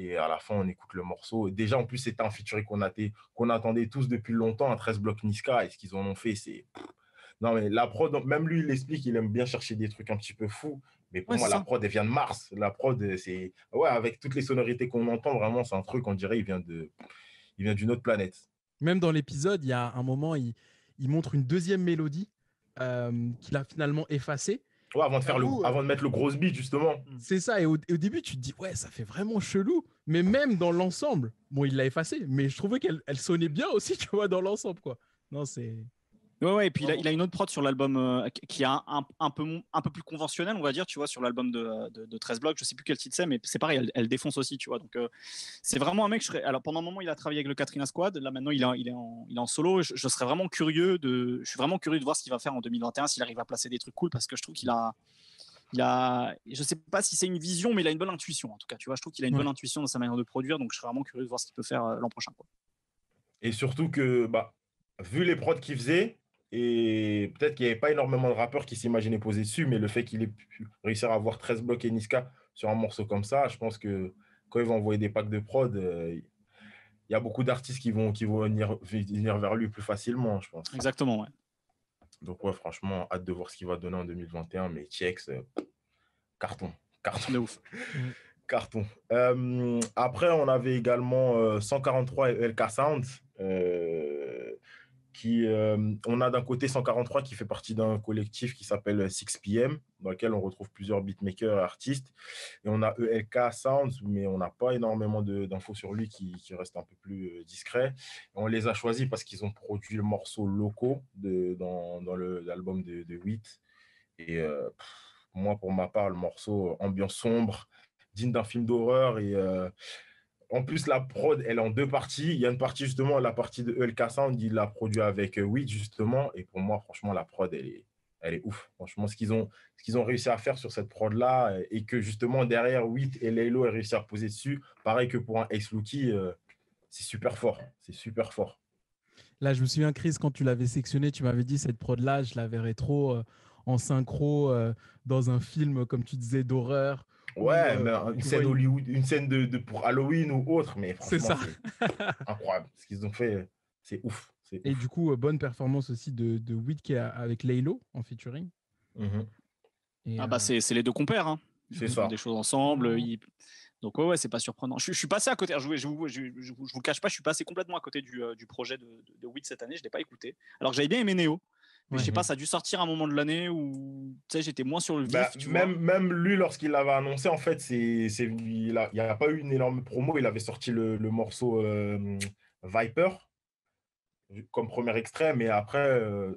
et à la fin, on écoute le morceau. Déjà, en plus, c'est un featuring qu'on attendait tous depuis longtemps, un 13 blocs Niska. Et ce qu'ils en ont fait, c'est. Non, mais la prod, même lui, il explique, il aime bien chercher des trucs un petit peu fous. Mais pour moi, la prod, elle vient de Mars. La prod, c'est. Ouais, avec toutes les sonorités qu'on entend, vraiment, c'est un truc, on dirait, il vient de. Il vient d'une autre planète. Même dans l'épisode, il y a un moment, il, montre une deuxième mélodie euh, qu'il a finalement effacée avant de faire avant de mettre le gros beat justement. Euh, c'est ça. Et au, début, tu te dis ouais, ça fait vraiment chelou. Mais même dans l'ensemble, bon, il l'a effacé. Mais je trouvais qu'elle sonnait bien aussi, tu vois, dans l'ensemble quoi. Non, c'est. Ouais, ouais, et puis il, a, une autre prod sur l'album euh, qui est un, un, peu, un peu plus conventionnel, on va dire, tu vois, sur l'album de, de, 13 blocs. Je sais plus quel titre c'est, mais c'est pareil, elle, défonce aussi, tu vois. Donc, euh, c'est vraiment un mec. Je serais... Alors, pendant un moment, il a travaillé avec le Katrina Squad. Là, maintenant, il, il, est, en, il est en solo. Je, serais vraiment curieux de. Je suis vraiment curieux de voir ce qu'il va faire en 2021, s'il arrive à placer des trucs cool, parce que je trouve qu'il a. Il a, je sais pas si c'est une vision, mais il a une bonne intuition en tout cas. Tu vois, je trouve qu'il a une bonne intuition dans sa manière de produire, donc je serais vraiment curieux de voir ce qu'il peut faire euh, l'an prochain. Et surtout que, bah, vu les prods qu'il faisait, et peut-être qu'il n'y avait pas énormément de rappeurs qui s'imaginaient poser dessus, mais le fait qu'il ait pu réussir à avoir 13 blocs et Niska sur un morceau comme ça, je pense que quand il va envoyer des packs de prod, euh, il y a beaucoup d'artistes qui vont, venir, vers lui plus facilement, je pense. Exactement, ouais. Donc, ouais, franchement, hâte de voir ce qu'il va donner en 2021, mais Chex, euh, carton, carton. carton. Euh, après, on avait également 143 LK Sound. Euh, on a d'un côté 143 qui fait partie d'un collectif qui s'appelle 6PM, dans lequel on retrouve plusieurs beatmakers et artistes. Et on a ELK Sounds, mais on n'a pas énormément d'infos sur lui qui, reste un peu plus euh, discret. on les a choisis parce qu'ils ont produit le morceau locaux de, dans, l'album de, 8. Et euh, moi, pour ma part, le morceau ambiance sombre, digne d'un film d'horreur et en plus, la prod, elle est en deux parties. Il y a une partie, justement, la partie de ELK Sound, il l'a produit avec euh, Witt, justement. Et pour moi, franchement, la prod, elle est, elle est ouf. Franchement, ce qu'ils ont, ont réussi à faire sur cette prod-là, euh, et que justement, derrière, Witt et Laylo aient réussi à reposer dessus, pareil que pour un ex lookie euh, c'est super fort. C'est super fort. Là, je me souviens, Chris, quand tu l'avais sectionné, tu m'avais dit cette prod-là, je la verrais trop en synchro dans un film, comme tu disais, d'horreur Ouais, euh, euh, une, scène une scène de, pour Halloween ou autre, mais franchement, c'est incroyable. Ce qu'ils ont fait, c'est ouf. Et du coup, euh, bonne performance aussi de, de Witt qui est avec Laylo en featuring. Mmh ah bah c'est les deux compères. Hein. Ils font des choses ensemble. Mmh donc ouais, ouais c'est pas surprenant. Je, suis passé à côté. Je, je, vous, je, vous cache pas, je suis passé complètement à côté du, du projet de, de, cette année. Je l'ai pas écouté. Alors j'avais bien aimé Neo. Mais je sais pas, ça a dû sortir à un moment de l'année où j'étais moins sur le bah, vif. même, même lui, lorsqu'il l'avait annoncé, en fait, c'est, il n'y a, pas eu une énorme promo. Il avait sorti le, morceau euh, Viper comme premier extrait, mais après, euh,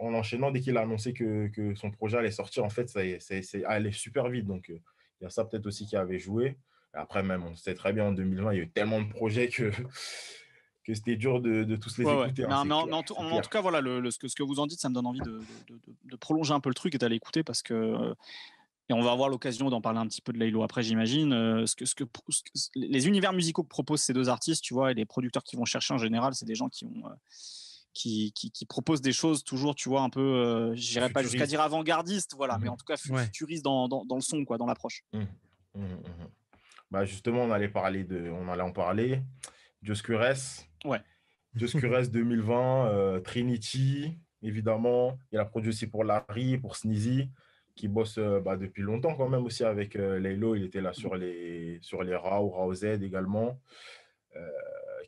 en enchaînant, dès qu'il a annoncé que, son projet allait sortir, en fait, ça, allait super vite. Donc, euh, il y a ça peut-être aussi qui avait joué. Après, même, on sait très bien, en 2020, il y a eu tellement de projets que que c'était dur de, de, tous les écouter. non, en, tout, cas, voilà, le, ce, que, ce, que, vous en dites, ça me donne envie de, prolonger un peu le truc et d'aller écouter parce que. Et on va avoir l'occasion d'en parler un petit peu de Laylo après, j'imagine. Euh, ce, que, ce, que, les univers musicaux que proposent ces deux artistes, tu vois, et les producteurs qui vont chercher en général, c'est des gens qui ont. Euh, qui, proposent des choses toujours, tu vois, un peu, euh, j'irais pas jusqu'à dire avant-gardiste, voilà, mais mmh. en tout cas futuriste dans, le son, quoi, dans l'approche. Mmh. Mmh, bah justement, on allait parler de, on allait en parler. Dios Ouais. 2020, euh, Trinity, évidemment. Il a produit aussi pour Larry, pour Sneezy, qui bosse euh, bah, depuis longtemps quand même aussi avec euh, Lelo Il était là sur mm. les, sur les Raw, Z également,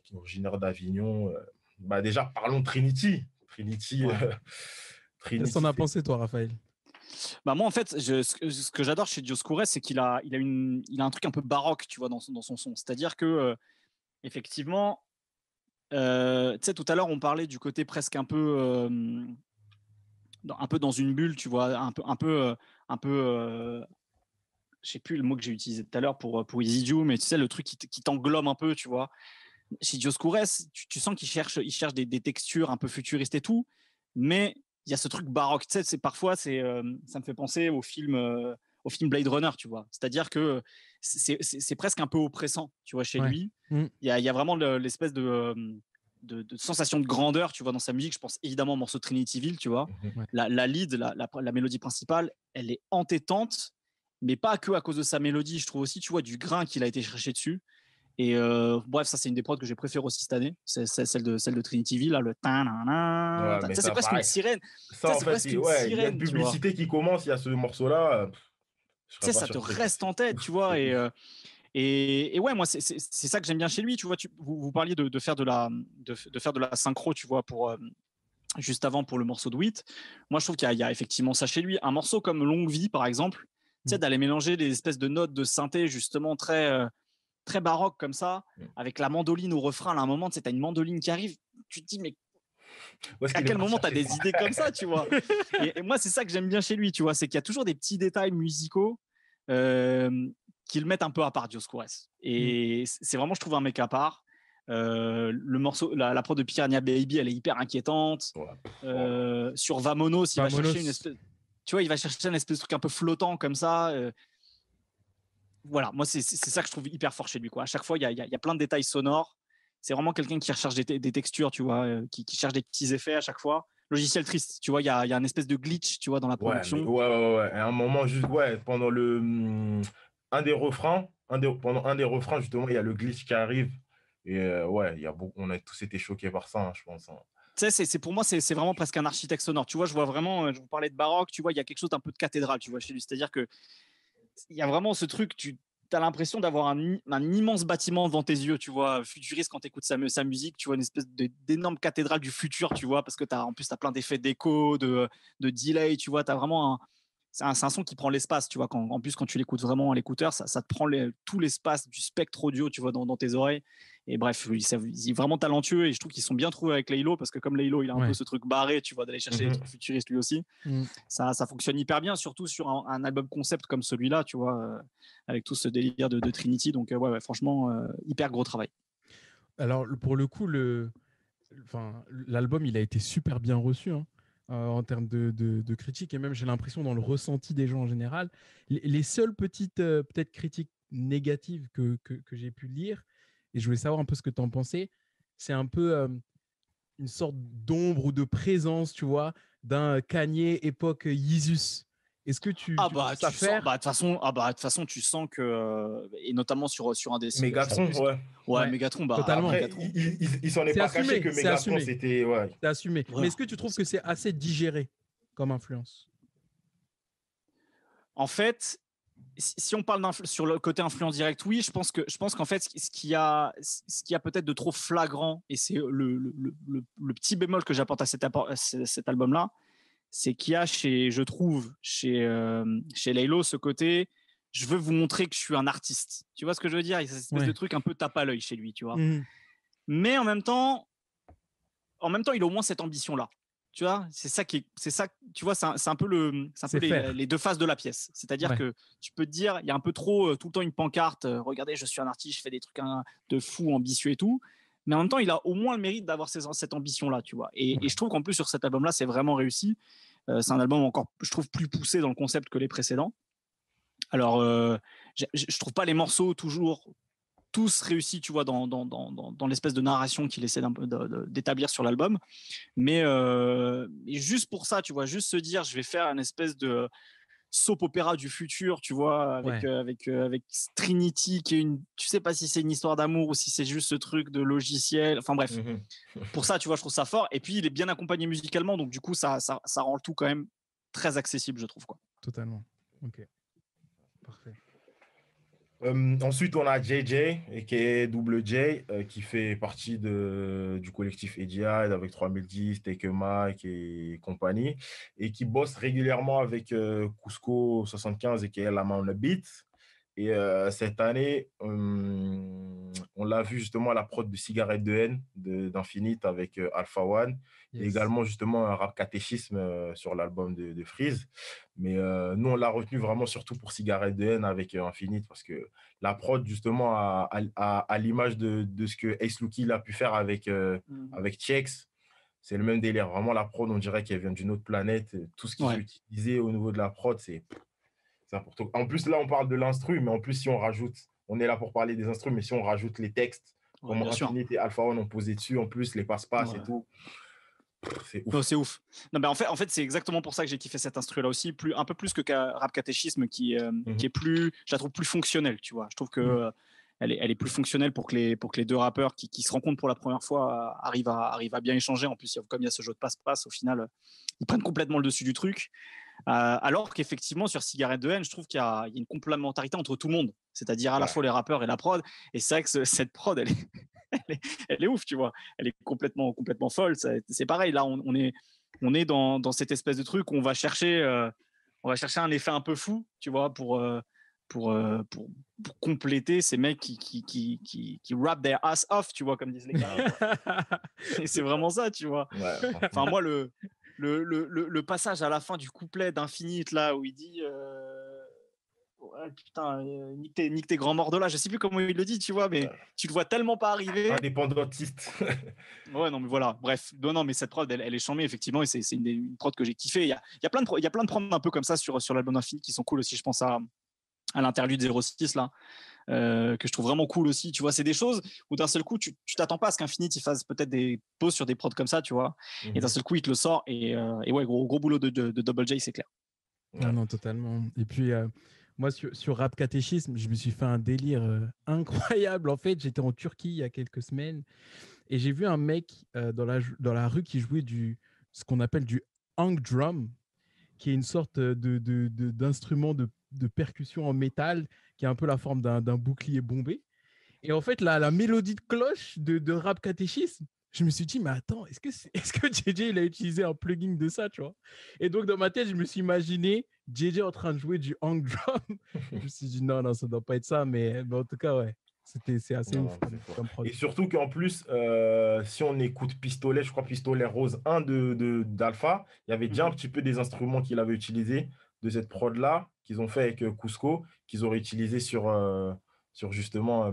qui est originaire d'Avignon. Bah, déjà, parlons Trinity. Trinity. Qu'est-ce qu'on a pensé, toi, Raphaël bah moi en fait ce que j'adore chez Dioscures c'est qu'il a il a une il a un truc un peu baroque tu vois dans son dans son son c'est à dire que effectivement euh, tu sais, tout à l'heure, on parlait du côté presque un peu, euh, dans, un peu dans une bulle, tu vois, un peu, un peu, euh, un peu. je sais plus le mot que j'ai utilisé tout à l'heure pour pour Isidio, mais tu sais, le truc qui, t'englombe t'englobe un peu, tu vois. Chez tu, sens qu'il cherche, il cherche des, des, textures un peu futuristes et tout, mais il y a ce truc baroque. Tu sais, c'est parfois, c'est, ça me fait penser au film, au film Blade Runner, tu vois. C'est-à-dire que c'est presque un peu oppressant, tu vois, chez lui. Mmh. Il, y a, vraiment l'espèce de, sensation de grandeur, tu vois, dans sa musique. Je pense évidemment au morceau Trinityville, tu vois. Mmh, la, lead, la, mélodie principale, elle est entêtante, mais pas que à cause de sa mélodie. Je trouve aussi, tu vois, du grain qu'il a été cherché dessus. Et bref, ça, c'est une des prods que j'ai préféré aussi cette année. C'est celle de, celle de Trinityville, là, le ouais, ça, c'est presque une sirène. Ça, c'est presque une publicité qui commence, il y a ce morceau-là. Tu ça te reste en tête, tu vois. et, euh, et, ouais, moi, c'est ça que j'aime bien chez lui. Tu vois, tu, vous, parliez de, faire de la, de, faire de la synchro, tu vois, pour. Euh, juste avant pour le morceau de Wit. moi je trouve qu'il y, a effectivement ça chez lui. Un morceau comme Longue Vie, par exemple, tu sais, mmh. d'aller mélanger des espèces de notes de synthé justement très euh, très baroque comme ça, mmh. avec la mandoline au refrain. à un moment, tu sais, as une mandoline qui arrive, tu te dis mais à quel moment t'as des idées comme ça, tu vois et, moi, c'est ça que j'aime bien chez lui, tu vois, c'est qu'il y a toujours des petits détails musicaux euh, qui le mettent un peu à part, Dioscures. Et mm. c'est vraiment, je trouve, un mec à part. Euh, le morceau, la, prod de Picarnia Baby, elle est hyper inquiétante. Euh, sur Vamonos, il va chercher une espèce, tu vois, il va chercher une espèce de truc un peu flottant comme ça. voilà, moi, c'est ça que je trouve hyper fort chez lui, quoi. À chaque fois, il y a plein de détails sonores c'est vraiment quelqu'un qui recherche des, textures, tu vois, euh, qui, cherche des petits effets à chaque fois. Logiciel triste, tu vois, il y a, une espèce de glitch, tu vois, dans la production. Ouais, ouais, ouais, À un moment, juste, ouais, pendant le, mmh, un des refrains, un pendant un des refrains, justement, il y a le glitch qui arrive. Et euh, ouais, y a beaucoup, on a tous été choqués par ça, hein, je pense. Hein. Tu sais, c'est, pour moi, c'est, vraiment presque un architecte sonore. Tu vois, je vois vraiment, euh, je vous parlais de baroque, tu vois, il y a quelque chose d'un peu de cathédrale, tu vois, chez lui. C'est-à-dire que il y a vraiment ce truc, tu, tu as l'impression d'avoir un, immense bâtiment devant tes yeux, tu vois, futuriste quand tu écoutes sa, musique, tu vois, une espèce d'énorme cathédrale du futur, tu vois, parce que as, en plus, tu as plein d'effets d'écho, de, de, delay, tu vois, tu as vraiment un. C'est un, son qui prend l'espace, tu vois. Quand, en plus, quand tu l'écoutes vraiment à l'écouteur, ça, te prend tout l'espace du spectre audio, tu vois, dans tes oreilles. Et bref, il est vraiment talentueux et je trouve qu'ils sont bien trouvés avec Leilo parce que comme Leilo, il a un peu ce truc barré, tu vois, d'aller chercher des mhm. futuristes lui aussi. Mhm. Ça, ça fonctionne hyper bien, surtout sur un, album concept comme celui-là, tu vois, euh, avec tout ce délire de, Trinity. Donc, euh, ouais, franchement, euh, hyper gros travail. Alors, pour le coup, le, enfin, l'album, il a été super bien reçu. Hein, en termes de, de, critiques et même j'ai l'impression dans le ressenti des gens en général. Les, seules petites peut-être critiques négatives que, que, que j'ai pu lire, et je voulais savoir un peu ce que tu en pensais. C'est un peu euh, une sorte d'ombre ou de présence, tu vois, d'un Kanye époque Yisus. Est-ce que tu, ah bah, tu sens, faire bah, de façon ah bah de façon tu sens que euh, et notamment sur sur un des Megatron ouais. ouais. Megatron bah totalement Megatron. Il, s'en est, pas assumé, caché que Megatron c'était ouais. C'est assumé. Mais est-ce que tu trouves que c'est assez digéré comme influence En fait, si on parle sur le côté influent direct, oui, je pense que je pense qu'en fait, ce qu'il y a, ce qu'il a peut-être de trop flagrant, et c'est le, petit bémol que j'apporte à cet, cet album-là, c'est qu'il y a chez, je trouve, chez euh, chez Laylo ce côté, je veux vous montrer que je suis un artiste. Tu vois ce que je veux dire C'est cette espèce de truc un peu tape à l'œil chez lui, tu vois. Mmh. Mais en même temps, en même temps, il a au moins cette ambition-là. Tu vois, c'est ça qui c'est ça, tu vois, c'est un, un, peu le, les, deux faces de la pièce. C'est-à-dire que tu peux te dire, il y a un peu trop tout le temps une pancarte, regardez, je suis un artiste, je fais des trucs de fou, ambitieux et tout. Mais en même temps, il a au moins le mérite d'avoir cette ambition-là, tu vois. Et, je trouve qu'en plus, sur cet album-là, c'est vraiment réussi. c'est un album encore, je trouve, plus poussé dans le concept que les précédents. Alors, je, je trouve pas les morceaux toujours tous réussis, tu vois, dans, dans, l'espèce de narration qu'il essaie d'établir sur l'album. Euh, mais juste pour ça, tu vois, juste se dire, je vais faire une espèce de soap opéra du futur, tu vois, avec, euh, avec, euh, avec Trinity, qui est une, tu sais pas si c'est une histoire d'amour ou si c'est juste ce truc de logiciel. Enfin bref, mmh pour ça, tu vois, je trouve ça fort. Et puis, il est bien accompagné musicalement, donc du coup, ça, ça, rend le tout quand même très accessible, je trouve, quoi. Totalement. Ok. Parfait. Euh, ensuite, on a JJ, et qui est Double J, euh, qui fait partie de, du collectif Edia avec 3010, Tekema et, compagnie, et qui bosse régulièrement avec euh, Cusco 75 et qui est La Main on the Beat. Et euh, cette année, on, l'a vu justement à la prod de Cigarette de haine d'Infinite avec euh, Alpha One. Et également justement un rap catéchisme euh, sur l'album de, de, Freeze. Mais nous, on l'a retenu vraiment surtout pour Cigarette de haine avec Infinite parce que la prod justement à, l'image de, ce que Ace Lucky a pu faire avec, mmh. avec Chex. C'est le même délire. Vraiment, la prod, on dirait qu'elle vient d'une autre planète. Tout ce qui ouais. est utilisé au niveau de la prod, c'est c'est En plus, là, on parle de l'instru, mais en plus, si on rajoute, on est là pour parler des instruments, mais si on rajoute les textes, comme comment et Alpha One ont posé dessus, en plus, les passe-passe et tout. C'est ouf. Non, c'est ouf. en fait, en fait c'est exactement pour ça que j'ai kiffé cet instru là aussi, plus, un peu plus que Rap Catéchisme, qui, euh, mhm. qui est plus, je la trouve plus fonctionnelle, tu vois. Je trouve que. Mhm. Euh, elle est, elle est, plus fonctionnelle pour que les, pour que les deux rappeurs qui, qui se rencontrent pour la première fois euh, arrivent à, arrivent à bien échanger. En plus, comme il y a ce jeu de passe-passe, au final, ils prennent complètement le dessus du truc. Euh, alors qu'effectivement, sur Cigarette de haine, je trouve qu'il y, a une complémentarité entre tout le monde, c'est-à-dire à, la fois les rappeurs et la prod. Et c'est vrai que cette prod, elle est, ouf, tu vois. Elle est complètement, complètement folle. C'est pareil, là, on, est, dans, cette espèce de truc où euh, on va chercher, un effet un peu fou, tu vois, pour, euh, compléter ces mecs qui, qui, qui, rap their ass off, tu vois, comme disent les gars. Et c'est vraiment ça, tu vois. enfin, moi, le, le, le, passage à la fin du couplet d'Infinite, là, où il dit euh, ouais, Putain, euh, nique, tes, nique tes, grands morts là, je sais plus comment il le dit, tu vois, mais tu le vois tellement pas arriver. Indépendantiste. ouais, non, mais voilà, bref. Non, non, mais cette prod, elle, est chambée, effectivement, et c'est une, une, prod que j'ai kiffé. Il y a, y, a plein de, y a plein de prods un peu comme ça sur, sur l'album d'Infinite qui sont cool aussi, je pense à à l'interlude 06 là euh, que je trouve vraiment cool aussi. Tu vois, c'est des choses où d'un seul coup, tu t'attends pas à ce qu'Infinity fasse peut-être des pauses sur des prods comme ça, tu vois. Et mhm. d'un seul coup, il te le sort. Et, euh, et ouais, gros, gros boulot de, Double J, c'est clair. Non, non, totalement. Et puis, euh, moi, sur, Rap Catéchisme, je me suis fait un délire incroyable. En fait, j'étais en Turquie il y a quelques semaines et j'ai vu un mec dans, la, dans la rue qui jouait du ce qu'on appelle du hang drum qui est une sorte de d'instrument de, de percussion en métal qui a un peu la forme d'un bouclier bombé. Et en fait, la, mélodie de cloche de, rap catéchisme, je me suis dit, mais attends, est-ce que, est, ce que JJ il a utilisé un plugin de ça, tu vois Et donc, dans ma tête, je me suis imaginé JJ en train de jouer du hang drum. je me suis dit, non, non, ça doit pas être ça, mais, en tout cas, ouais. c'est assez et surtout qu'en plus, euh, si on écoute Pistolet, je crois Pistolet Rose 1 de, d'Alpha, il y avait déjà mmh un petit peu des instruments qu'il avait utilisés de cette prod là qu'ils ont fait avec Cusco, qu'ils auraient utilisé sur sur justement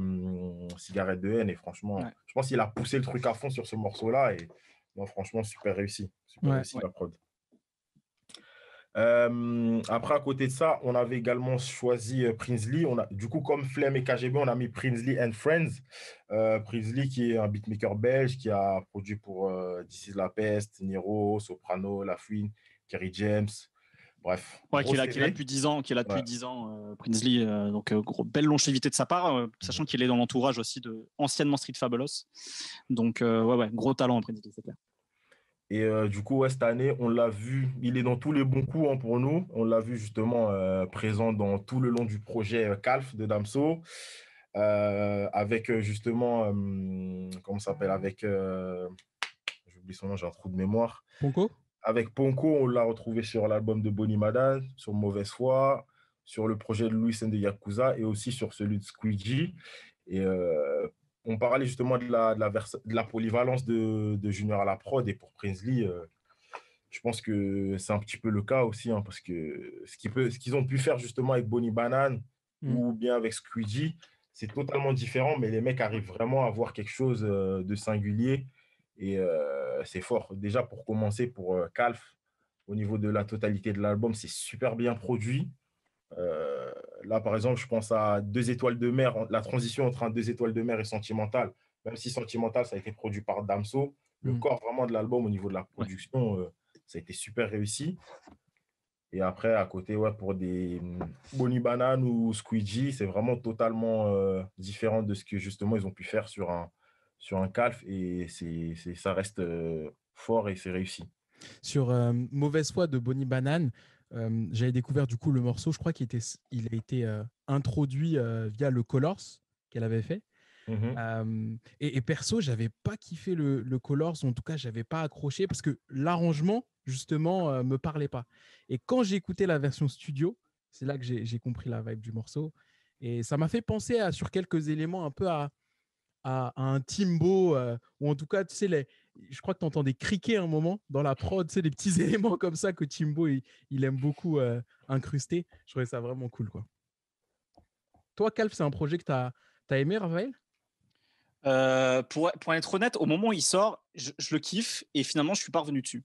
cigarette de haine. Et franchement, je pense qu'il a poussé le truc à fond sur ce morceau là et franchement super réussi, super réussi la prod. après, à côté de ça, on avait également choisi euh, Prinsley. On a, du coup, comme Flem et KGB, on a mis Prinsley and Friends. Euh, Prinsley, qui est un beatmaker belge, qui a produit pour This is La Peste, Nero, Soprano, La Fouine, Kerry James, Bref. Ouais, qui est, là, depuis 10 ans, qui est là depuis ans, euh, euh, donc, euh, belle longévité de sa part, mmh. sachant qu'il est dans l'entourage aussi de anciennement Street Fabulous. Donc, ouais, ouais, gros talent, hein, Prinsley, c'est clair. Et du coup, cette année, on l'a vu, il est dans tous les bons coups hein, pour nous. On l'a vu justement présent dans tout le long du projet Calf de Damso. avec justement, comment s'appelle Avec. J'oublie son nom, j'ai un trou de mémoire. Ponko avec Ponko, on l'a retrouvé sur l'album de Bonnie Madan, sur Mauvaise Foi, sur le projet de Louis N de Yakuza et aussi sur celui de Squeegee. Et euh, on parlait justement de la, polyvalence de, Junior à la prod et pour Prinsley, euh, je pense que c'est un petit peu le cas aussi hein, parce que ce qu'ils ont pu faire justement avec Bonnie Banane mm. ou bien avec Squeegee, c'est totalement différent, mais les mecs arrivent vraiment à avoir quelque chose euh, de singulier et euh, c'est fort. Déjà, pour commencer, pour euh, Calf, au niveau de la totalité de l'album, c'est super bien produit. Euh, là, par exemple, je pense à Deux étoiles de mer, la transition entre un Deux étoiles de mer et Sentimental. Même si Sentimental, ça a été produit par Damso, le mm. corps vraiment de l'album au niveau de la production, ça a été super réussi. Et après, à côté, ouais, pour des mm, Bonnie Banane ou Squeegee, c'est vraiment totalement différent de ce que justement ils ont pu faire sur un, sur un calf et c'est, ça reste euh, fort et c'est réussi. Sur euh, Mauvaise foi de Bonnie Banane, euh, j'avais découvert du coup le morceau, je crois qu'il était, il a été introduit via le Colors qu'elle avait fait. Mmh et, perso, j'avais pas kiffé le, le, Colors, en tout cas, j'avais pas accroché parce que l'arrangement, justement, me parlait pas. Et quand j'ai écouté la version studio, c'est là que j'ai compris la vibe du morceau. Et ça m'a fait penser à, sur quelques éléments un peu à, à, un Timbo, euh, ou en tout cas, tu sais, les, je crois que tu entendais criquer un moment dans la prod, tu sais, des petits éléments comme ça que Timbo, il, aime beaucoup euh, incruster. Je trouvais ça vraiment cool, quoi. Toi, Calf, c'est un projet que tu as, as, aimé, Raphaël euh, pour, pour, être honnête, au moment où il sort, je, le kiffe et finalement, je suis pas revenu dessus.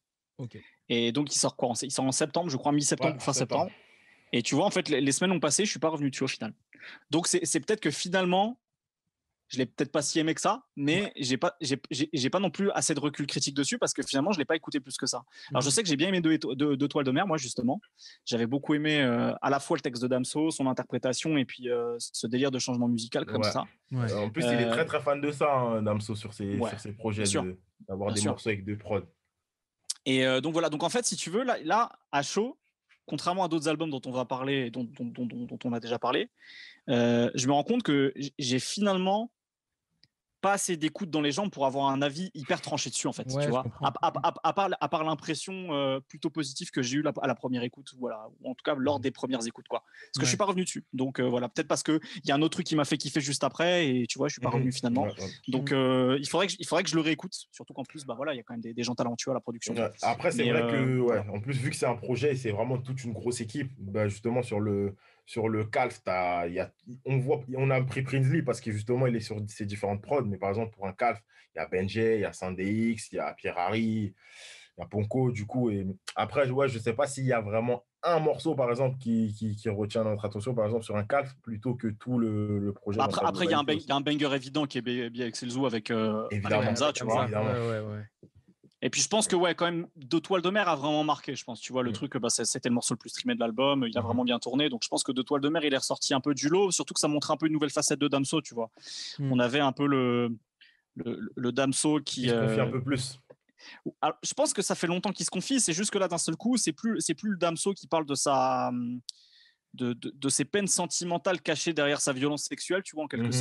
Et donc, il sort quoi Il sort en septembre, je crois, mi-septembre, Enfin fin septembre. Et tu vois, en fait, les, semaines ont passé, je suis pas revenu dessus au final. Donc, c'est peut-être que finalement, je l'ai peut-être pas si aimé que ça, mais je j'ai pas, j'ai, pas non plus assez de recul critique dessus parce que finalement, je l'ai pas écouté plus que ça. Alors, je mhm. sais que j'ai bien aimé deux, toiles de mer, moi justement. J'avais beaucoup aimé euh, à la fois le texte de Damso, son interprétation et puis euh, ce délire de changement musical comme ça. Euh, en plus, il est très très fan de ça, hein, Damso, sur ses, sur ses projets d'avoir des morceaux avec deux prods. Et donc voilà, donc en fait, si tu veux, là, là à chaud, contrairement à d'autres albums dont on va parler, dont, dont, dont, on a déjà parlé, je me rends compte que j'ai finalement pas assez d'écoute dans les jambes pour avoir un avis hyper tranché dessus en fait tu vois mmh. à, part l'impression euh, plutôt positive que j'ai eu à la première écoute voilà ou en tout cas lors mmh. des premières écoutes quoi parce que je suis pas revenu dessus donc euh, voilà peut-être parce que il y a un autre truc qui m'a fait kiffer juste après et tu vois je suis pas revenu mmh. finalement donc euh, il faudrait que il faudrait que je le réécoute surtout qu'en plus bah voilà il y a quand même des, gens talentueux à la production après c'est vrai que en plus vu que c'est un projet c'est vraiment toute une grosse équipe bah, justement sur le sur le calf, on, voit, on a pris Prinsley parce que justement, il est sur ces différentes prods. Mais par exemple, pour un calf, il y a Benji il y a Sandex, il y a Pierre il y a Ponco Du coup, et après, je ne sais pas s'il y a vraiment un morceau, par exemple, qui, retient notre attention, par exemple, sur un calf, plutôt que tout le, projet. Après, il y, a un banger évident qui est bien avec, euh, avec tu vois. Et puis je pense que ouais, quand même, De Toile de Mer a vraiment marqué. Je pense, tu vois, le mm. truc, bah, c'était le morceau le plus streamé de l'album. Il a mm-hmm. vraiment bien tourné. Donc je pense que De Toile de Mer, il est ressorti un peu du lot. Surtout que ça montre un peu une nouvelle facette de Damso, tu vois. Mm. On avait un peu le le, le Damso qui. Il un euh, peu plus. je pense que ça fait longtemps qu'il se confie. C'est juste que là, d'un seul coup, c'est plus c'est plus le Damso qui parle de sa de, de, ses peines sentimentales cachées derrière sa violence sexuelle, tu vois, en quelque mm-hmm.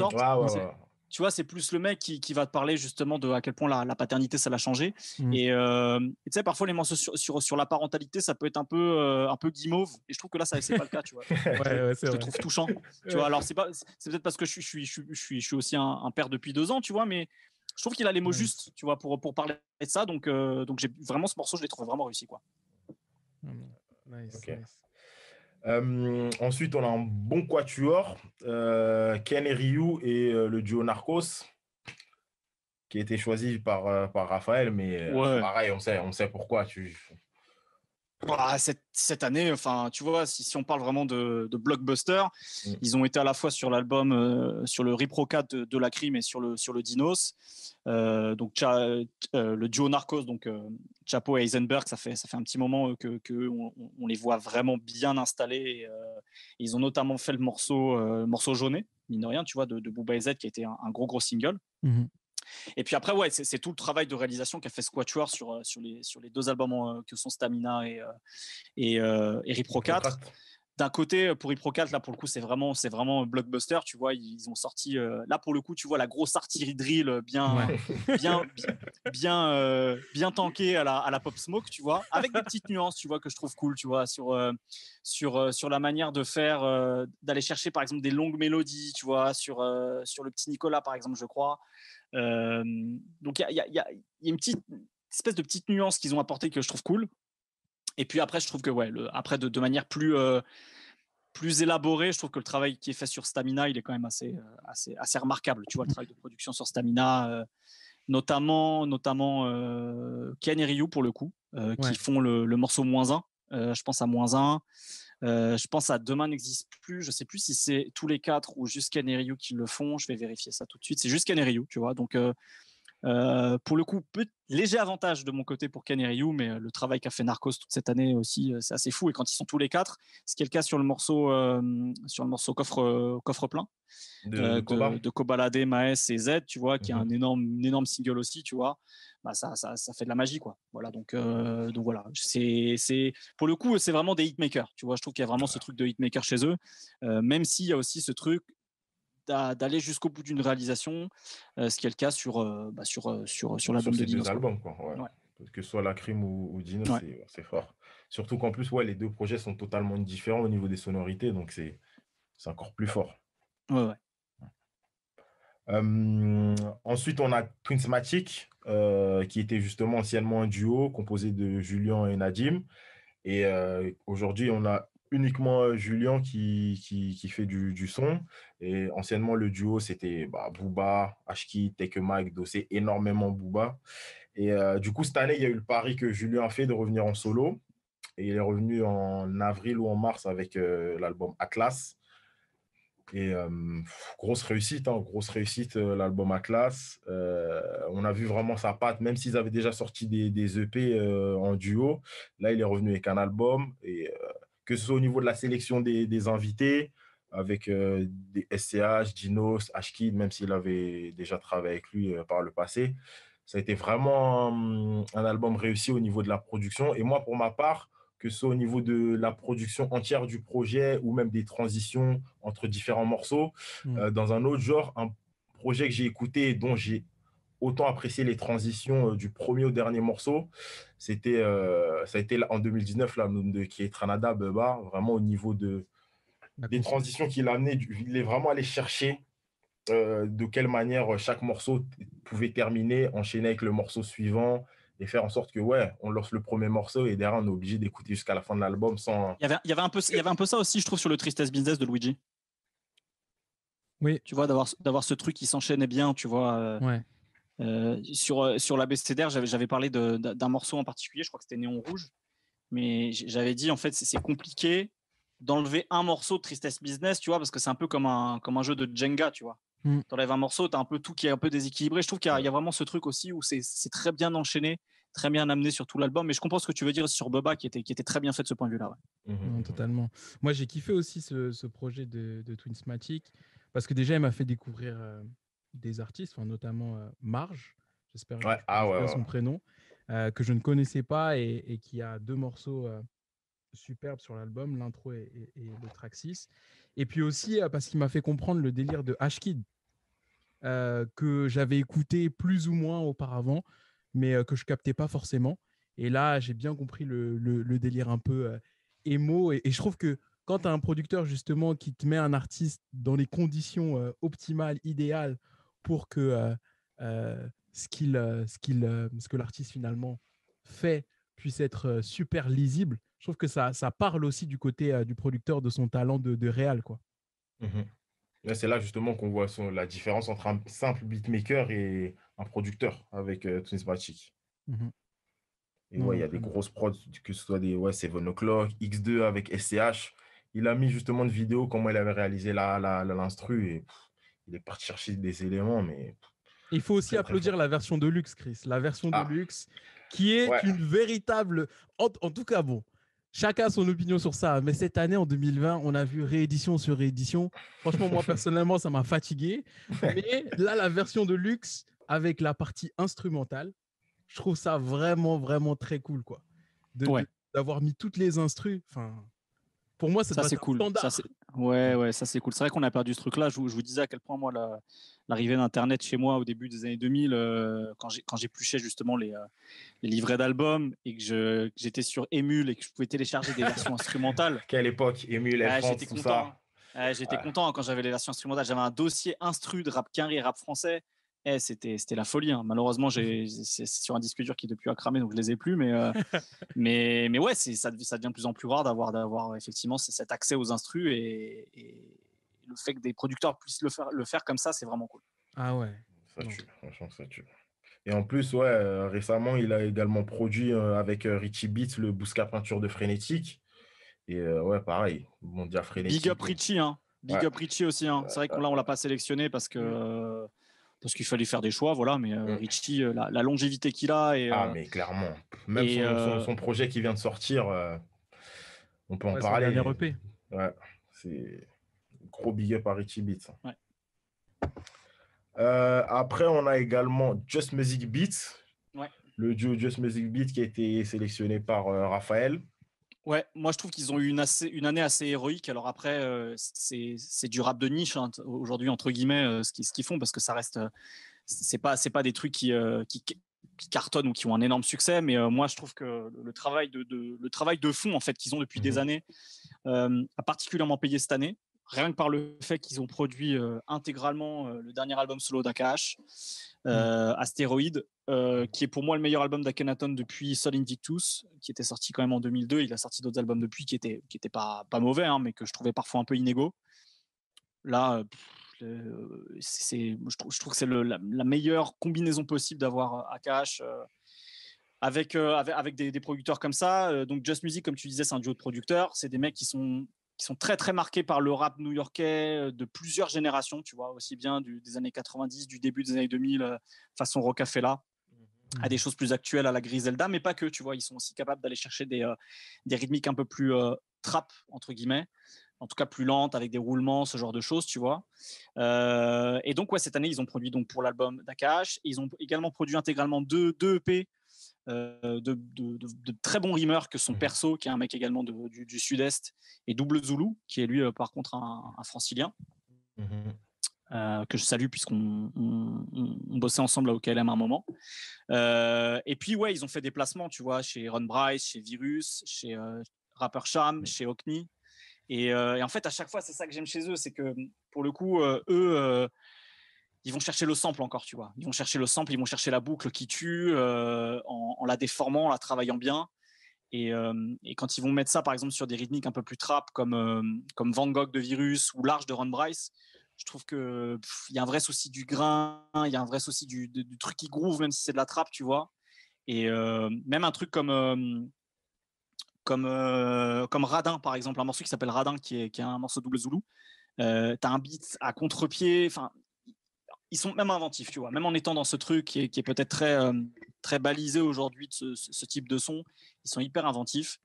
sorte tu vois, c'est plus le mec qui, va te parler justement de à quel point la, paternité, ça l'a changé. Mmh. Euh, et tu sais, parfois, les morceaux sur, sur, la parentalité, ça peut être un peu, euh, un peu guimauve. Et je trouve que là, ça c'est pas le cas, tu vois. je trouve touchant. tu vois, alors, c'est peut-être parce que je suis, suis, je, suis, je suis aussi un, père depuis deux ans, tu vois, mais je trouve qu'il a les mots justes, tu vois, pour, pour parler de ça. Donc, euh, donc j'ai vraiment ce morceau, je l'ai trouvé vraiment réussi, quoi. Mmh. Nice, nice. Euh, ensuite, on a un bon quatuor, euh, Ken et Ryu et euh, le duo Narcos, qui a été choisi par, par Raphaël, mais pareil, on sait, on sait pourquoi. Tu, bah, cette, année, enfin, tu vois, si, on parle vraiment de, blockbuster, mm. ils ont été à la fois sur l'album, euh, sur le reprocad de, de, la crime et sur le, sur le Dinos. Euh, donc, euh, le duo Narcos, donc Chapo et Eisenberg, ça fait, ça fait un petit moment que, les voit vraiment bien installés. ils ont notamment fait le morceau, morceau jauné, mine de rien, tu vois, de, de Booba Z, qui était un, un gros, gros single. Mm-hmm. Et puis après, ouais, c'est tout le travail de réalisation qu'a fait Squatchwar sur, euh, sur, les, sur les deux albums euh, que sont Stamina et, euh, et, Ripro 4 d'un côté pour 4 là pour le coup c'est vraiment c'est vraiment blockbuster tu vois ils ont sorti là pour le coup tu vois la grosse artillerie drill bien bien bien bien, tankée à la, à la pop smoke tu vois avec des petites nuances tu vois que je trouve cool tu vois sur sur sur la manière de faire d'aller chercher par exemple des longues mélodies tu vois sur sur le petit Nicolas par exemple je crois donc il y a, une petite espèce de petite nuance qu'ils ont apportée que je trouve cool. Et puis après, je trouve que, ouais, après, de, de manière plus, plus élaborée, je trouve que le travail qui est fait sur Stamina, il est quand même assez, assez, assez remarquable. Tu vois, le travail de production sur Stamina, notamment, notamment Ken et Ryu, pour le coup, qui font le, le morceau moins 1. je pense à moins 1. Euh, je pense à Demain n'existe plus. Je ne sais plus si c'est tous les quatre ou juste Ryu qui le font. Je vais vérifier ça tout de suite. C'est juste Ryu, tu vois. Donc, euh, euh, pour le coup, léger avantage de mon côté pour Ryu mais euh, le travail qu'a fait Narcos toute cette année aussi, euh, c'est assez fou. Et quand ils sont tous les quatre, ce qui est le cas sur le morceau, sur le morceau coffre, coffre plein de, Cobalade, de, Maes et Z, tu vois, qui a mmh un énorme, énorme single aussi, tu vois. Bah ça, ça, ça, fait de la magie, quoi. Voilà, donc, donc voilà. C'est, pour le coup, c'est vraiment des hitmakers. Tu vois, je trouve qu'il y a vraiment ce ah. truc de hitmaker chez eux, même s'il y a aussi ce truc d'aller jusqu'au bout d'une réalisation, ce qui est le cas sur, bah, sur, sur, sur l'album Deux albums, quoi. Que ce soit La Crime ou, ou c'est fort. Surtout qu'en plus, ouais, les deux projets sont totalement différents au niveau des sonorités, donc c'est encore plus fort. Ouais, ensuite, on a Twinsmatic, qui était justement anciennement un duo composé de Julien et Nadim. Et aujourd'hui, on a uniquement Julien qui, qui, fait du, du, son. Et anciennement, le duo, c'était bah, Booba, Ashki, Take Mike, Dossé, énormément Booba. Et du coup, cette année, il y a eu le pari que Julien a fait de revenir en solo. Et il est revenu en avril ou en mars avec l'album Atlas. Et grosse réussite, hein, grosse réussite, l'album Atlas. on a vu vraiment sa patte, même s'ils avaient déjà sorti des, des EP en duo. Là, il est revenu avec un album. Et que ce soit au niveau de la sélection des, invités, avec euh, des SCH, Dinos, Ashkid, même s'il avait déjà travaillé avec lui euh, par le passé. Ça a été vraiment un, album réussi au niveau de la production. Et moi, pour ma part, que ce soit au niveau de la production entière du projet ou même des transitions entre différents morceaux, hmm. euh, dans un autre genre, un projet que j'ai écouté et dont j'ai autant apprécier les transitions euh, du premier au dernier morceau. C'était, euh, ça a été en 2019 là de qui est Tranada Beba, vraiment au niveau de des transitions qu'il a amené, il est vraiment allé chercher euh, de quelle manière chaque morceau pouvait terminer, enchaîner avec le morceau suivant et faire en sorte que ouais, on lance le premier morceau et derrière on est obligé d'écouter jusqu'à la fin de l'album sans. Il y, avait, un peu, avait un peu ça aussi, je trouve, sur le Tristesse Business de Luigi. Oui. Tu vois, d'avoir, d'avoir ce truc qui s'enchaînait bien, tu vois. Ouais. Euh, sur euh, sur, la BCDR, j'avais parlé d'un morceau en particulier, je crois que c'était Néon Rouge, mais j'avais dit en fait c'est compliqué d'enlever un morceau de Tristesse Business, tu vois, parce que c'est un peu comme un, comme un jeu de Jenga, tu vois. Mm. enlèves un morceau, tu as un peu tout qui est un peu déséquilibré. Je trouve qu'il y, a vraiment ce truc aussi où c'est très bien enchaîné, très bien amené sur tout l'album. Mais je comprends ce que tu veux dire sur Boba qui était, qui était très bien fait de ce point de vue-là. Mm-hmm. Mm-hmm. Totalement. Moi, j'ai kiffé aussi ce, projet de, de Twinsmatic parce que déjà, il m'a fait découvrir euh, des artistes, notamment euh, Marge, j'espère que ah, ouais, son prénom, euh, que je ne connaissais pas et, qui a deux morceaux euh, superbes sur l'album, l'intro et, le track 6. Et puis aussi parce qu'il m'a fait comprendre le délire de Ashkid que j'avais écouté plus ou moins auparavant, mais que je captais pas forcément. Et là, j'ai bien compris le, délire un peu émo. Et, je trouve que quand tu as un producteur justement qui te met un artiste dans les conditions optimales, idéales pour que euh, euh, ce, qu'il, euh, ce, qu'il, ce que l'artiste finalement fait puisse être super lisible. Je trouve que ça, ça parle aussi du côté du producteur de son talent de, de réal. Quoi. Mmh c'est là justement qu'on voit la différence entre un simple beatmaker et un producteur avec Tunis Twins mmh Et ouais, il y a des grosses prods, que ce soit des ouais, O'Clock, X2 avec SCH. Il a mis justement une vidéo, comment il avait réalisé La, la, il est des éléments, mais. Il faut aussi applaudir la version de luxe, Chris. La version de ah. luxe, qui est une véritable. En, tout cas, bon, chacun a son opinion sur ça. Mais cette année, en 2020, on a vu réédition sur réédition. Franchement, moi, personnellement, ça m'a fatigué. Mais là, la version de luxe, avec la partie instrumentale, je trouve ça vraiment, vraiment très cool, quoi. D'avoir mis toutes les instrus. Enfin, pour moi, ça, c'est cool. ouais, ouais, ça c'est cool. C'est vrai qu'on a perdu ce truc-là. Je, vous disais à quel point moi l'arrivée d'internet chez moi au début des années 2000, euh, quand j'ai quand j'épluchais justement les, euh, livrets d'albums et que j'étais sur Emule et que je pouvais télécharger des versions instrumentales. Quelle époque, Emule, ouais, j'étais content. j'étais content quand j'avais les versions instrumentales. J'avais un dossier instru de rap quinri et rap français. Eh, c'était c'était la folie. Hein. Malheureusement, mmh j'ai c'est sur un disque dur qui depuis a cramé, donc je les ai plus. Mais euh, mais mais ouais, c'est ça, ça devient de plus en plus rare d'avoir d'avoir effectivement cet accès aux instrus et, le fait que des producteurs puissent le faire le faire comme ça, c'est vraiment cool. Ah ouais. Ça tue, franchement, ça tue. Et en plus, ouais, euh, récemment, il a également produit euh, avec Richie Beats le Bousca peinture de Frénétique. Et ouais, pareil, Big up Richie, hein. Big up Richie aussi. Hein. C'est vrai qu'on là, on l'a pas sélectionné parce que mmh parce qu'il fallait faire des choix, voilà. Mais euh, mm. Richie, euh, la, longévité qu'il a et ah euh, mais clairement, même son, projet qui vient de sortir, on peut en parler. Dernier EP. Ouais, c'est gros big up à Richie Beats. Ouais. après, on a également Just Music Beats, ouais. le duo Just Music Beats qui a été sélectionné par Raphaël. Ouais, moi je trouve qu'ils ont eu une, assez, une, année assez héroïque. Alors après, euh, c'est du rap de niche hein, aujourd'hui entre guillemets euh, ce qu'ils font parce que ça reste, euh, c'est pas pas des trucs qui, cartonnent ou qui ont un énorme succès. Mais moi je trouve que le travail de, le travail de fond en fait qu'ils ont depuis des mmh années a particulièrement payé cette année rien que par le fait qu'ils ont produit euh, intégralement euh, le dernier album solo d'Akash, mmh. euh, Astéroïde, mmh. qui est pour moi le meilleur album d'Akenaton depuis Sol Invictus, qui était sorti quand même en 2002. Il a sorti d'autres albums depuis qui étaient, qui pas, pas mauvais, hein, mais que je trouvais parfois un peu inégaux. Là, c'est, je, trouve, que c'est la, meilleure combinaison possible d'avoir Akash avec, avec, des, des, producteurs comme ça. donc Just Music, comme tu disais, c'est un duo de producteurs. C'est des mecs qui sont qui sont très très marqués par le rap new-yorkais euh, de plusieurs générations, tu vois, aussi bien du, des années 90, du début des années 2000, euh, façon Rocafella, à des mhm. choses plus actuelles à la Griselda, mais pas que, tu vois, ils sont aussi capables d'aller chercher des, euh, des rythmiques un peu plus trap, entre guillemets, en tout cas plus lentes, avec des roulements, ce genre de choses, tu vois. et donc, ouais, cette année, ils ont produit donc pour l'album d'Akash, ils ont également produit intégralement deux, deux EP euh, de, très bons rimeurs que son mhm. perso, qui est un mec également du, sud-est, et Double Zoulou, qui est lui euh, par contre un, francilien. Mhm. Euh, que je salue puisqu'on bossait ensemble à OKLM à un moment. et puis ouais, ils ont fait des placements, tu vois, chez Ron Bryce, chez Virus, chez Rapper Sham, chez Okni. et, en fait, à chaque fois, c'est ça que j'aime chez eux, c'est que pour le coup, eux, ils vont chercher le sample encore, tu vois. Ils vont chercher le sample, ils vont chercher la boucle qui tue euh, en, la déformant, en la travaillant bien. Euh, et, quand ils vont mettre ça, par exemple, sur des rythmiques un peu plus trap, comme, euh, comme Van Gogh de Virus ou Large de Ron Bryce, je trouve que il y a un vrai souci du grain, il y a un vrai souci du, truc qui groove, même si c'est de la trap, tu vois. Et même un truc comme comme comme Radin, par exemple, un morceau qui s'appelle Radin, qui est, qui un morceau double Zoulou. Euh, as un beat à contre-pied. Enfin, ils sont même inventifs, tu vois. Même en étant dans ce truc qui est, qui est peut-être très, euh, très balisé aujourd'hui de ce, type de son, ils sont hyper inventifs.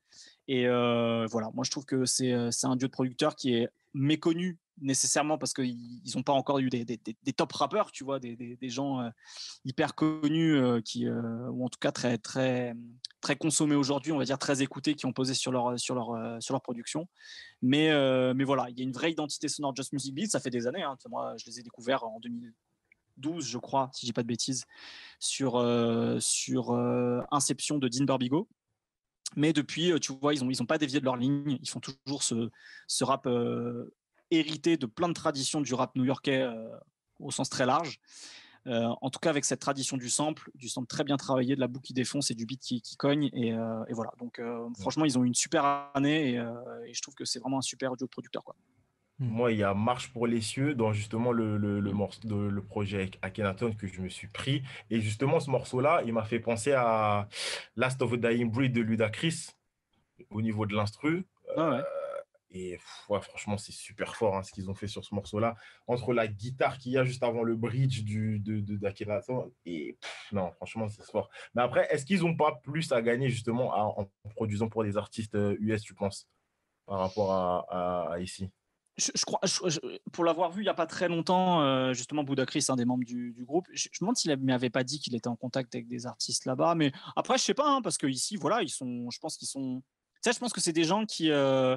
Et euh, voilà, moi je trouve que c'est euh, un dieu de producteurs qui est méconnu nécessairement parce qu'ils n'ont pas encore eu des, des, top rappeurs, tu vois, des, gens hyper connus qui, ou en tout cas très, très, très consommés aujourd'hui, on va dire très écoutés, qui ont posé sur leur, sur leur, sur leur production. Mais, mais voilà, il y a une vraie identité sonore Just Music Beat, ça fait des années. Hein. Moi, je les ai découverts en 2000. 12, je crois, si je dis pas de bêtises, sur, euh, sur euh, Inception de Dean Barbigo. Mais depuis, euh, tu vois, ils n'ont ils ont pas dévié de leur ligne. Ils font toujours ce, ce rap hérité de plein de traditions du rap new-yorkais au sens très large. en tout cas, avec cette tradition du sample, du sample très bien travaillé, de la boue qui défonce et du beat qui, cogne. Et, voilà. Donc, franchement, ils ont une super année et, je trouve que c'est vraiment un super duo producteur. Quoi. Hmm. Moi, il y a Marche pour les cieux dans justement hmm. le, le, projet avec Akhenaton que je me suis pris. Et justement, ce morceau-là, il m'a fait penser à Last of the Dying Breed de Ludacris au niveau de l'instru. Ah euh, et franchement, c'est super fort hein, ce qu'ils ont fait sur ce morceau-là. Entre la guitare qu'il y a juste avant le bridge du, de, et non, franchement, c'est fort. Mais après, est-ce qu'ils n'ont pas plus à gagner justement en produisant pour des artistes US, euh, tu penses, par rapport à ici je, crois, pour l'avoir vu il n'y a pas très longtemps, euh, Justement justement, Chris un des membres du, groupe, je, me demande s'il ne m'avait pas dit qu'il était en contact avec des artistes là-bas. Mais après, je sais pas, hein, parce qu'ici, voilà, ils sont, je pense qu'ils sont. je pense que c'est des gens qui, euh,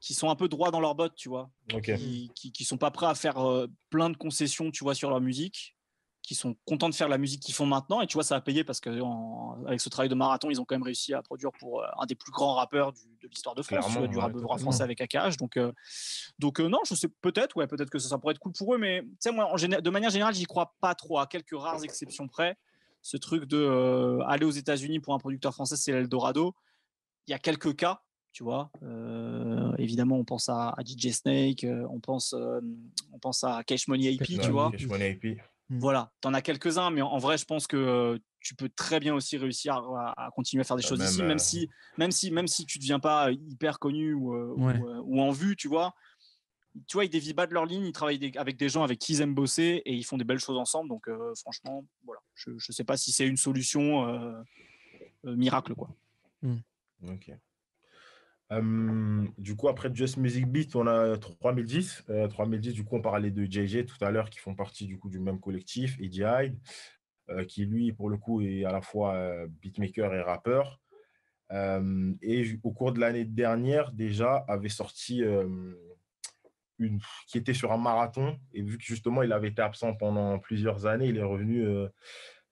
qui sont un peu droits dans leurs bottes, tu vois. Qui, ne sont pas prêts à faire euh, plein de concessions, tu vois, sur leur musique qui sont contents de faire la musique qu'ils font maintenant. Et tu vois, ça a payé parce que avec ce travail de marathon, ils ont quand même réussi à produire pour euh, un des plus grands rappeurs de l'histoire de France, euh, euh, du rap, français avec AKH. Donc, donc non, je sais peut-être, ouais, peut-être que ça, pourrait être cool pour eux. Mais tu sais, moi, en, de manière générale, j'y crois pas trop, à quelques rares exceptions près. Ce truc de aller aux États-Unis pour un producteur français, c'est l'Eldorado. Il y a quelques cas, tu vois. évidemment, on pense à, DJ Snake, on pense, on pense à Cash Money IP, tu vois. Cash Money IP. Mmh. Voilà, tu en as quelques-uns, mais en, vrai, je pense que tu peux très bien aussi réussir à, continuer à faire des bah, choses ici, même, euh, si, même, si, même si tu ne deviens pas hyper connu ou, en vue, tu vois. Tu vois, ils dévient bas de leur ligne, ils travaillent avec des gens avec qui ils aiment bosser et ils font des belles choses ensemble. Donc, franchement, voilà, je ne sais pas si c'est une solution euh, miracle. quoi. Mmh. Ok. Euh, du coup, après Just Music Beat, on a 3010. 3010, euh, du coup, on parlait de JJ tout à l'heure, qui font partie du coup du même collectif, Eddie euh, qui lui, pour le coup, est à la fois beatmaker et rappeur. et au cours de l'année dernière, déjà, avait sorti une qui était sur un marathon. Et vu que justement, il avait été absent pendant plusieurs années, il est revenu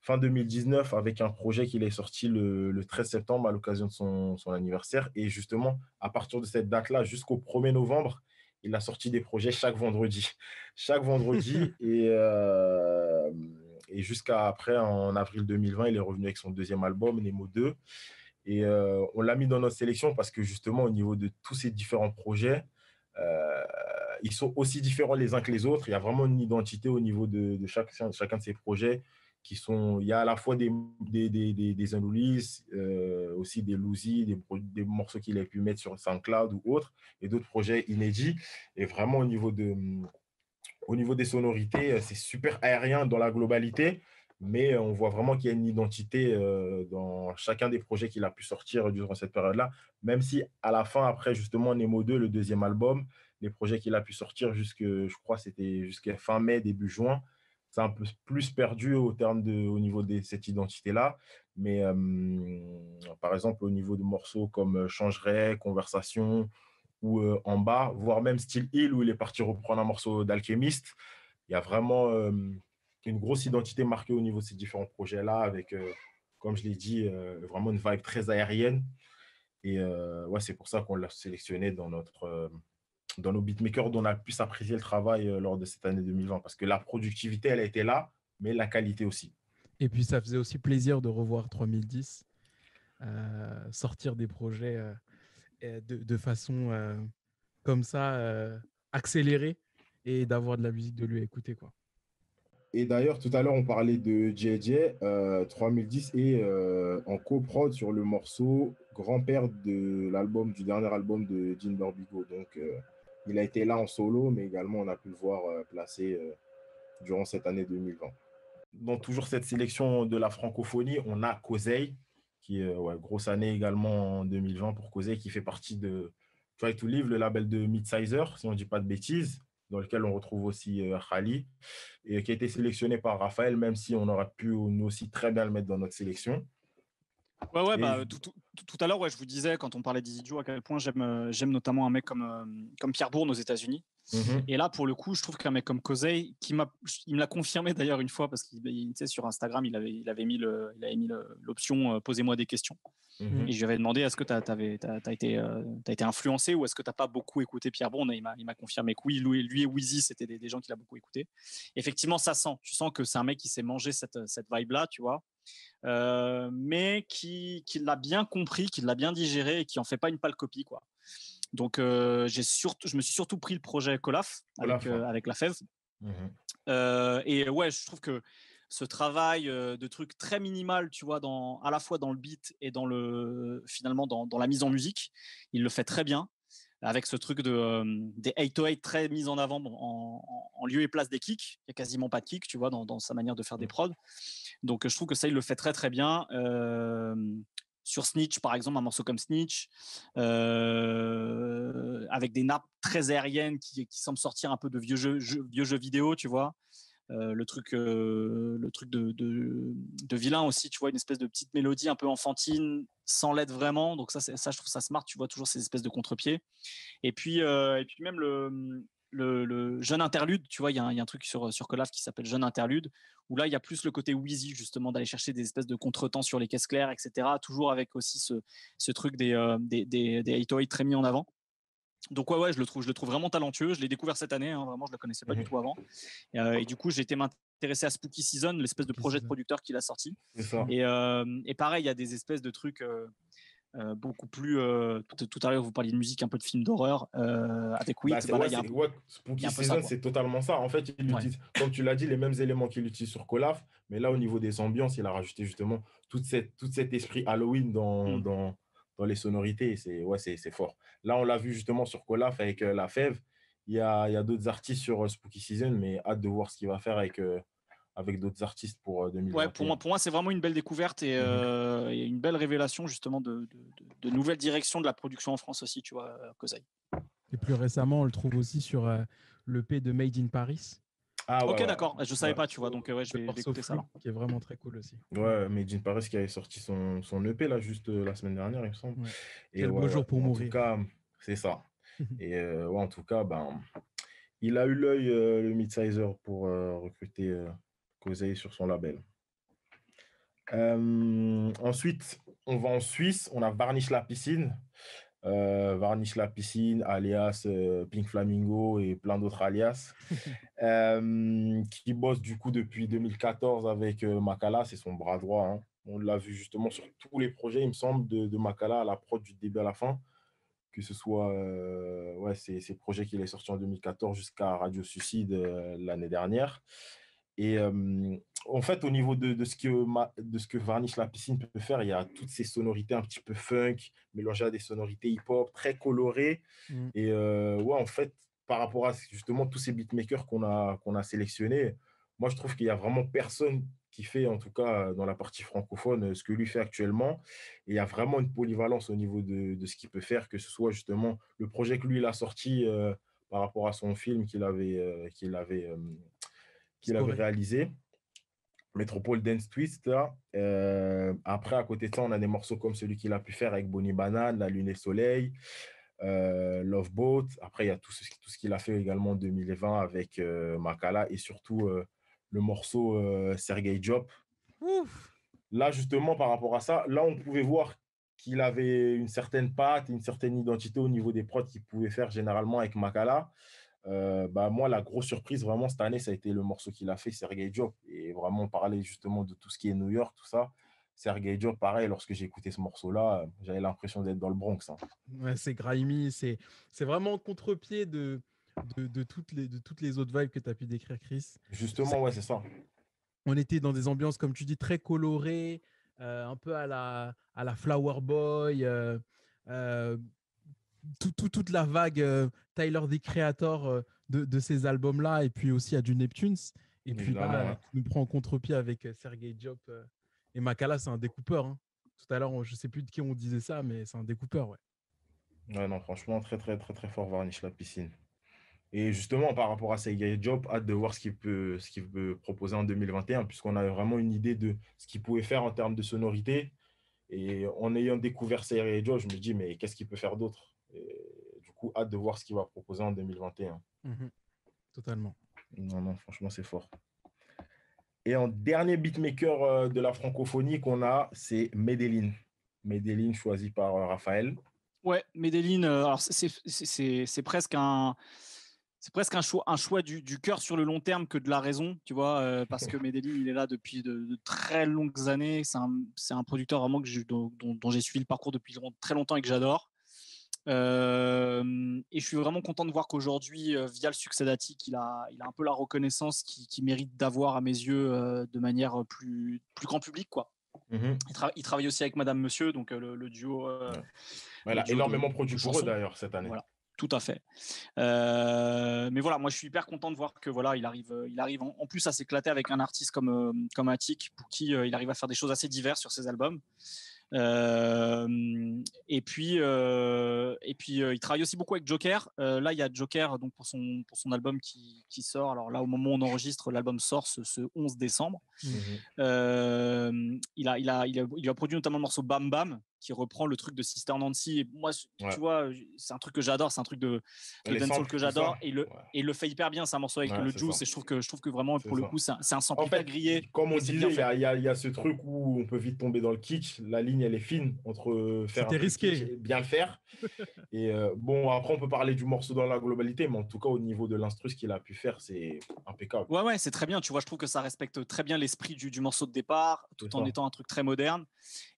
fin 2019 avec un projet qu'il est sorti le, 13 septembre à l'occasion de son, anniversaire. Et justement, à partir de cette date-là jusqu'au 1er novembre, il a sorti des projets chaque vendredi. Chaque vendredi. Euh, et jusqu'à après, en avril 2020, il est revenu avec son deuxième album, Nemo 2. Et euh, on l'a mis dans notre sélection parce que justement, au niveau de tous ces différents projets, euh, ils sont aussi différents les uns que les autres. Il y a vraiment une identité au niveau de, chaque, de chacun de ces projets sont, il y a à la fois des, des, des, des, euh, aussi des Luzi, des, des, morceaux qu'il a pu mettre sur SoundCloud ou autre, et d'autres projets inédits. Et vraiment, au niveau, de, au niveau des sonorités, euh, c'est super aérien dans la globalité, mais euh, on voit vraiment qu'il y a une identité dans chacun des projets qu'il a pu sortir durant cette période-là, même si à la fin, après justement Nemo 2, le deuxième album, les projets qu'il a pu sortir jusque, je crois, c'était jusqu'à fin mai, début juin, c'est un peu plus perdu au, terme de, au niveau de cette identité-là. Mais par exemple, au niveau de morceaux comme Changerai, Conversation ou En bas, voire même Style Hill, où il est parti reprendre un morceau d'alchimiste il y a vraiment une grosse identité marquée au niveau de ces différents projets-là, avec, comme je l'ai dit, vraiment une vibe très aérienne. Et ouais, c'est pour ça qu'on l'a sélectionné dans notre, dans nos beatmakers dont on a pu s'apprécier le travail euh, lors de cette année 2020. Parce que la productivité, elle a été là, mais la qualité aussi. Et puis ça faisait aussi plaisir de revoir 3010 euh, sortir des projets euh, de, façon comme ça, accélérée, et d'avoir de la musique de lui écouter. Quoi. Et d'ailleurs, tout à l'heure, on parlait de JJ. 3010 et euh, en coprod sur le morceau Grand-père de l'album, du dernier album de jean Barbigo. Donc, il a été là en solo, mais également on a pu le voir euh, placé euh, durant cette année 2020. Dans toujours cette sélection de la francophonie, on a Kosei, qui est euh, grosse année également en 2020 pour Kosei, qui fait partie de Try to Live, le label de Midsizer, si on ne dit pas de bêtises, dans lequel on retrouve aussi Khali, et qui a été sélectionné par Raphaël, même si on aurait pu nous aussi très bien le mettre dans notre sélection. Ouais, ouais, bah, tout, tout, à l'heure, ouais, je vous disais, quand on parlait des à quel point j'aime, euh, j'aime notamment un mec comme, euh, comme Pierre Bourne aux États-Unis. Mm-hmm. Et là, pour le coup, je trouve qu'un mec comme Kosei, qui m'a, il me l'a confirmé d'ailleurs une fois, parce qu'il était bah, sur Instagram, il avait, il avait mis, l'option euh, Posez-moi des questions. Mm-hmm. Et je lui avais demandé Est-ce que tu as, été, été influencé ou est-ce que tu pas beaucoup écouté Pierre Bourne Et il m'a, confirmé que oui, lui, lui et Wheezy, c'était des, des, gens qu'il a beaucoup écouté. Effectivement, ça sent. Tu sens que c'est un mec qui s'est mangé cette, cette vibe-là, tu vois. Euh, mais qui, l'a bien compris, qui l'a bien digéré et qui en fait pas une pâle copie, quoi. Donc, euh, surtout, je me suis surtout pris le projet Colaf, avec, euh, la FEV. Mmh et ouais, je trouve que ce travail de truc très minimal, tu vois, à la fois dans le beat et dans le, finalement dans la mise en musique, il le fait très bien avec ce truc de, euh, des 8 très mis en avant en, lieu et place des kicks. Il n'y a quasiment pas de kicks tu vois, dans, sa manière de faire des prods. Donc, je trouve que ça, il le fait très, très bien. Euh, sur Snitch, par exemple, un morceau comme Snitch, euh, avec des nappes très aériennes qui, semblent sortir un peu de vieux jeux, vieux jeux vidéo, tu vois. Euh, le truc, euh, le truc de, vilain aussi, tu vois, une espèce de petite mélodie un peu enfantine, sans l'aide vraiment. Donc ça, ça, je trouve ça smart, tu vois, toujours ces espèces de contre-pieds. Et puis, euh, et puis même le, jeune interlude, tu vois, il y, a un truc sur, sur Colaf qui s'appelle jeune interlude, où là, il y a plus le côté wheezy, justement, d'aller chercher des espèces de contretemps sur les caisses claires, etc. Toujours avec aussi ce, truc des, des, des, très mis en avant donc ouais, je le trouve, je le trouve vraiment talentueux. Je l'ai découvert cette année, hein. vraiment, je le connaissais pas du tout avant. Et, euh, du coup, j'ai été m'intéresser à Spooky Season, l'espèce de projet de producteur qu'il a sorti. Et, euh, et, pareil, il y a des espèces de trucs. Euh, beaucoup plus. tout, à l'heure, vous parliez de musique, un peu de film d'horreur avec quoi Spooky Season, c'est totalement ça. En fait, comme tu l'as dit, les mêmes éléments qu'il utilise sur Colaf, mais là, au niveau des ambiances, il a rajouté justement tout cette, toute cet esprit Halloween dans, mm dans les sonorités. C'est ouais, c'est, fort. Là, on l'a vu justement sur Colaf avec euh, La Fève. Il y a, d'autres artistes sur euh, Spooky Season, mais hâte de voir ce qu'il va faire avec, euh, avec d'autres artistes pour 2020. pour moi, pour moi, c'est vraiment une belle découverte et, mmh. une belle révélation justement de, nouvelles directions de la production en France aussi, tu vois, Kozai. Et plus récemment, on le trouve aussi sur le de Made in Paris, ah ok, d'accord. Je savais pas, tu vois. Donc, euh, ouais, je vais écouter ça. Qui est vraiment très cool aussi. Ouais, mais Jean Paris qui avait sorti son, son EP là, juste euh, la semaine dernière, il me semble. Et Quel beau jour pour mourir. En tout cas, c'est ça. Et euh, ouais, en tout cas, ben, il a eu l'œil, le mid-sizer, pour recruter Kosei sur son label. ensuite, on va en Suisse. On a Varnish la piscine. Euh, Varnish la piscine, alias euh, Pink Flamingo et plein d'autres alias, euh, qui bosse du coup depuis 2014 avec Makala, c'est son bras droit. Hein. On l'a vu justement sur tous les projets, il me semble, de, Makala à la prod du début à la fin que ce soit ces, projets qu'il a sorti en 2014 jusqu'à Radio Suicide l'année dernière. Et en fait, au niveau de, ce que, de ce que Varnish la piscine peut faire, il y a toutes ces sonorités un petit peu funk, mélangées à des sonorités hip-hop, très colorées. Mm. Et euh, ouais, en fait, par rapport à justement tous ces beatmakers qu'on a, qu'on a sélectionnés, moi, je trouve qu'il y a vraiment personne qui fait, en tout cas euh, dans la partie francophone, euh, ce que lui fait actuellement. il y a vraiment une polyvalence au niveau de, ce qu'il peut faire, que ce soit justement le projet que lui, il a sorti par rapport à son film qu'il avait, qu'il avait, qu'il avait réalisé Métropole Dance Twist. Euh, après, à côté de ça, on a des morceaux comme celui qu'il a pu faire avec Bonnie Banane, La Lune et Soleil, euh, Love Boat. Après, il y a tout ce, qu'il a fait également en 2020 avec euh, Makala et surtout le morceau Sergei Job. Là, justement, par rapport à ça, là, on pouvait voir qu'il avait une certaine patte, une certaine identité au niveau des prods qu'il pouvait faire généralement avec Makala. Euh, bah, moi, la grosse surprise vraiment cette année, ça a été le morceau qu'il a fait, Sergei Diop. Et vraiment, parler justement de tout ce qui est New York, tout ça. Sergei Diop, pareil, lorsque j'ai écouté ce morceau-là, j'avais l'impression d'être dans le Bronx. Hein. c'est grimy, c'est vraiment contre-pied de, de, toutes les, de toutes les autres vibes que tu as pu décrire, Chris. Justement, ouais, c'est ça. On était dans des ambiances, comme tu dis, très colorées, euh, un peu à la, à la Flower Boy. Euh, toute la vague euh, Tyler the Creator euh, de, ces albums-là, et puis aussi à du Neptunes. Et puis là, bah, nous prend en contre-pied avec euh, Sergei Job et Makala, c'est un découpeur. Hein. Tout à l'heure, je ne sais plus de qui on disait ça, mais c'est un découpeur, ouais. Ouais, non, franchement, très, très, très, très fort, Varnish, la piscine. Et justement, par rapport à Sergei Job, hâte de voir ce qu'il peut, ce peut proposer en 2021, puisqu'on a vraiment une idée de ce qu'il pouvait faire en termes de sonorité. Et en ayant découvert Sergei Job, je me dis, mais qu'est-ce qu'il peut faire d'autre du coup, hâte de voir ce qu'il va proposer en 2021. Mhm. Totalement. Non, non, franchement, c'est fort. Et en dernier beatmaker euh, de la francophonie qu'on a, c'est Medellin. Medellin choisi par euh, Raphaël. Ouais, Medellin, euh, c'est presque un c'est presque un choix, un choix du, du cœur sur le long terme que de la raison, tu vois, parce que Medellin, il est là depuis de, très longues années. C'est un, producteur vraiment que dont, j'ai suivi le parcours depuis très longtemps et que j'adore et je suis vraiment content de voir qu'aujourd'hui, via le succès d'Atik, il a, il a un peu la reconnaissance qu'il mérite d'avoir à mes yeux de manière plus, plus grand public. quoi. Mmh il, travaille aussi avec Madame Monsieur, donc le, duo. voilà, énormément produit pour eux d'ailleurs cette année. Tout à fait. mais voilà, moi je suis hyper content de voir que voilà, il arrive, il arrive en, plus à s'éclater avec un artiste comme comme Attic, pour qui il arrive à faire des choses assez diverses sur ses albums et puis, et puis il travaille aussi beaucoup avec Joker. là, il y a Joker donc pour son pour son album qui, sort. Alors là, au moment où on enregistre, l'album sort ce, 11 décembre. Mmh il a il a il a il a produit notamment le morceau Bam Bam qui reprend le truc de Sister Nancy. Et moi, tu vois, c'est un truc que j'adore, c'est un truc de, de dancehall que j'adore. Et, le, et il le fait hyper bien, c'est un morceau avec le juice. Et je trouve que, je trouve que vraiment, pour le coup, c'est un, un sample grillé. Comme on dit, il y, y, a ce truc où on peut vite tomber dans le kitsch. La ligne, elle est fine entre euh, faire. C'était risqué. Et bien le faire. et euh, bon, après, on peut parler du morceau dans la globalité, mais en tout cas, au niveau de l'instru, ce qu'il a pu faire, c'est impeccable. Ouais, ouais, c'est très bien. Tu vois, je trouve que ça respecte très bien l'esprit du, morceau de départ, tout en étant un truc très moderne.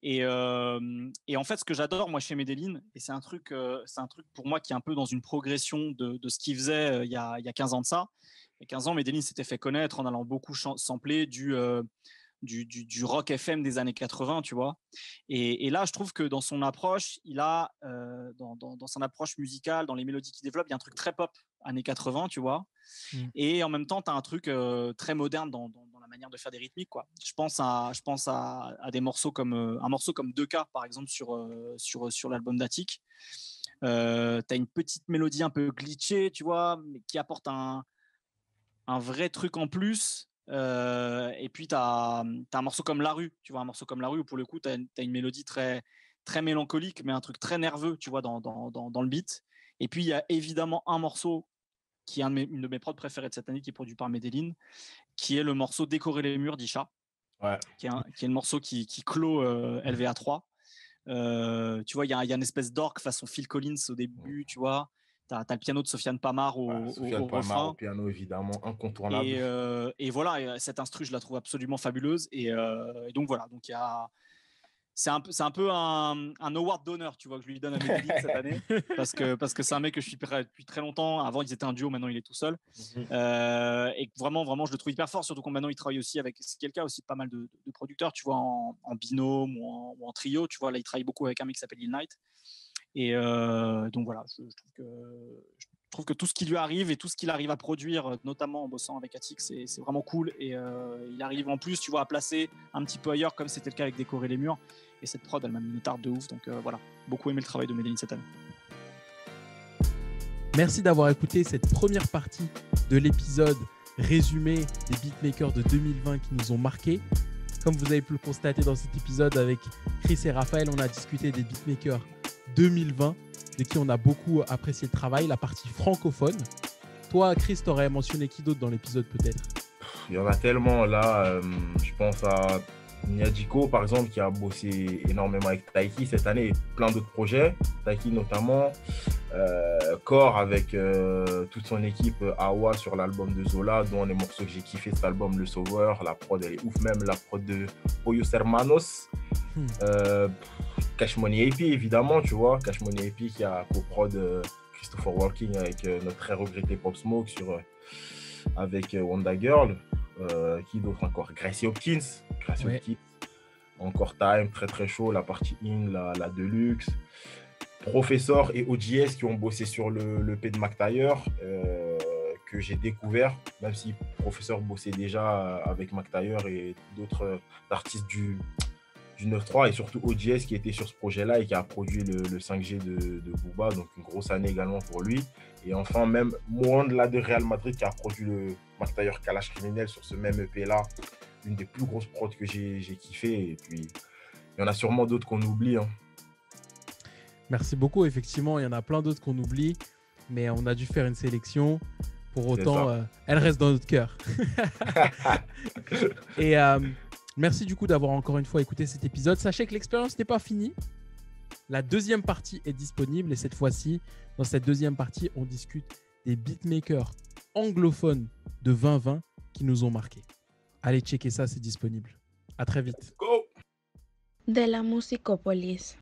Et, en fait, ce que j'adore, moi, chez Medellin, et c'est un, truc, c'est un truc pour moi qui est un peu dans une progression de, ce qu'il faisait il, y a, il 15 ans de ça. Il y a 15 ans, Medellin s'était fait connaître en allant beaucoup sampler du, du, rock FM des années 80, tu vois. Et, là, je trouve que dans son approche, il a, dans, dans, son approche musicale, dans les mélodies qu'il développe, il y a un truc très pop, années 80, tu vois. Mmh. Et en même temps, tu as un truc très moderne dans manière de faire des rythmiques. Quoi. Je pense à, je pense à, des morceaux comme euh, un morceau comme 2K par exemple sur, euh, sur, euh, sur l'album d'atique Euh, as une petite mélodie un peu glitchée, tu vois, mais qui apporte un, vrai truc en plus. et puis, tu as, un morceau comme La Rue, tu vois, un morceau comme La Rue où pour le coup, tu as, une mélodie très, très mélancolique, mais un truc très nerveux, tu vois, dans, dans, dans le beat. Et puis, il y a évidemment un morceau qui est une de mes prods préférées de cette année, qui est produit par Medellin, qui est le morceau Décorer les murs d'Isha, qui, est le morceau qui, clôt euh, LVA 3. Euh, tu vois, il y a, une espèce d'orgue façon Phil Collins au début, tu vois. tu as le piano de Sofiane Pamar au, Pamar au piano, évidemment, incontournable. Et, euh, et voilà, cette instru, je la trouve absolument fabuleuse. Et, et donc voilà, donc il y a c'est un peu, c'est un, peu un, award d'honneur, tu vois, que je lui donne à cette année, parce que parce que c'est un mec que je suis depuis très longtemps. Avant, ils étaient un duo, maintenant il est tout seul, mhm. euh, et vraiment, vraiment, je le trouve hyper fort. Surtout qu'on maintenant il travaille aussi avec, c'est aussi pas mal de, producteurs, tu vois, en, binôme ou en, trio, tu vois. Là, il travaille beaucoup avec un mec qui s'appelle Il Knight, et euh, donc voilà, je, trouve que je trouve que tout ce qui lui arrive et tout ce qu'il arrive à produire, euh, notamment en bossant avec Attic, c'est, vraiment cool. Et euh, il arrive en plus, tu vois, à placer un petit peu ailleurs, comme c'était le cas avec Décorer les murs. Et cette prod, elle m'a mis une tarte de ouf. Donc euh, voilà, beaucoup aimé le travail de Medellin cette année. Merci d'avoir écouté cette première partie de l'épisode résumé des beatmakers de 2020 qui nous ont marqués. Comme vous avez pu le constater dans cet épisode avec Chris et Raphaël, on a discuté des beatmakers 2020, de qui on a beaucoup apprécié le travail, la partie francophone. Toi, Chris, t'aurais mentionné qui d'autre dans l'épisode peut-être Il y en a tellement là. Euh, je pense à Niadiko, par exemple, qui a bossé énormément avec Taiki cette année et plein d'autres projets. Taiki notamment. Euh, Core avec euh, toute son équipe euh, Awa sur l'album de Zola, dont les morceaux que j'ai kiffé, cet album Le Sauveur, la prod elle est ouf, même la prod de Hoyos Hermanos. Hmm. Cash Money AP évidemment, tu vois, Cash Money AP qui a co-prod Christopher Walking avec notre très regretté Pop Smoke sur, avec Wanda Girl. qui d'autre encore Gracie Hopkins. Gracie Hopkins. Encore Time, très très chaud, la partie in, la, la deluxe. Professeur et OGS qui ont bossé sur le, de McTyre euh, que j'ai découvert, même si professeur bossait déjà avec McTyre et d'autres artistes du, du 3 et surtout OGS qui était sur ce projet-là et qui a produit le, 5G de, de, Booba, donc une grosse année également pour lui. Et enfin, même Mourand de Real Madrid qui a produit le McTyre Kalash Criminel sur ce même EP-là, une des plus grosses prods que j'ai kiffé. Et puis, il y en a sûrement d'autres qu'on oublie. Hein. Merci beaucoup. Effectivement, il y en a plein d'autres qu'on oublie, mais on a dû faire une sélection. Pour autant, euh, elle reste dans notre cœur. Et euh, merci du coup d'avoir encore une fois écouté cet épisode. Sachez que l'expérience n'est pas finie. La deuxième partie est disponible et cette fois-ci, dans cette deuxième partie, on discute des beatmakers anglophones de 2020 qui nous ont marqués. Allez checker ça, c'est disponible. À très vite. De la musicopolis.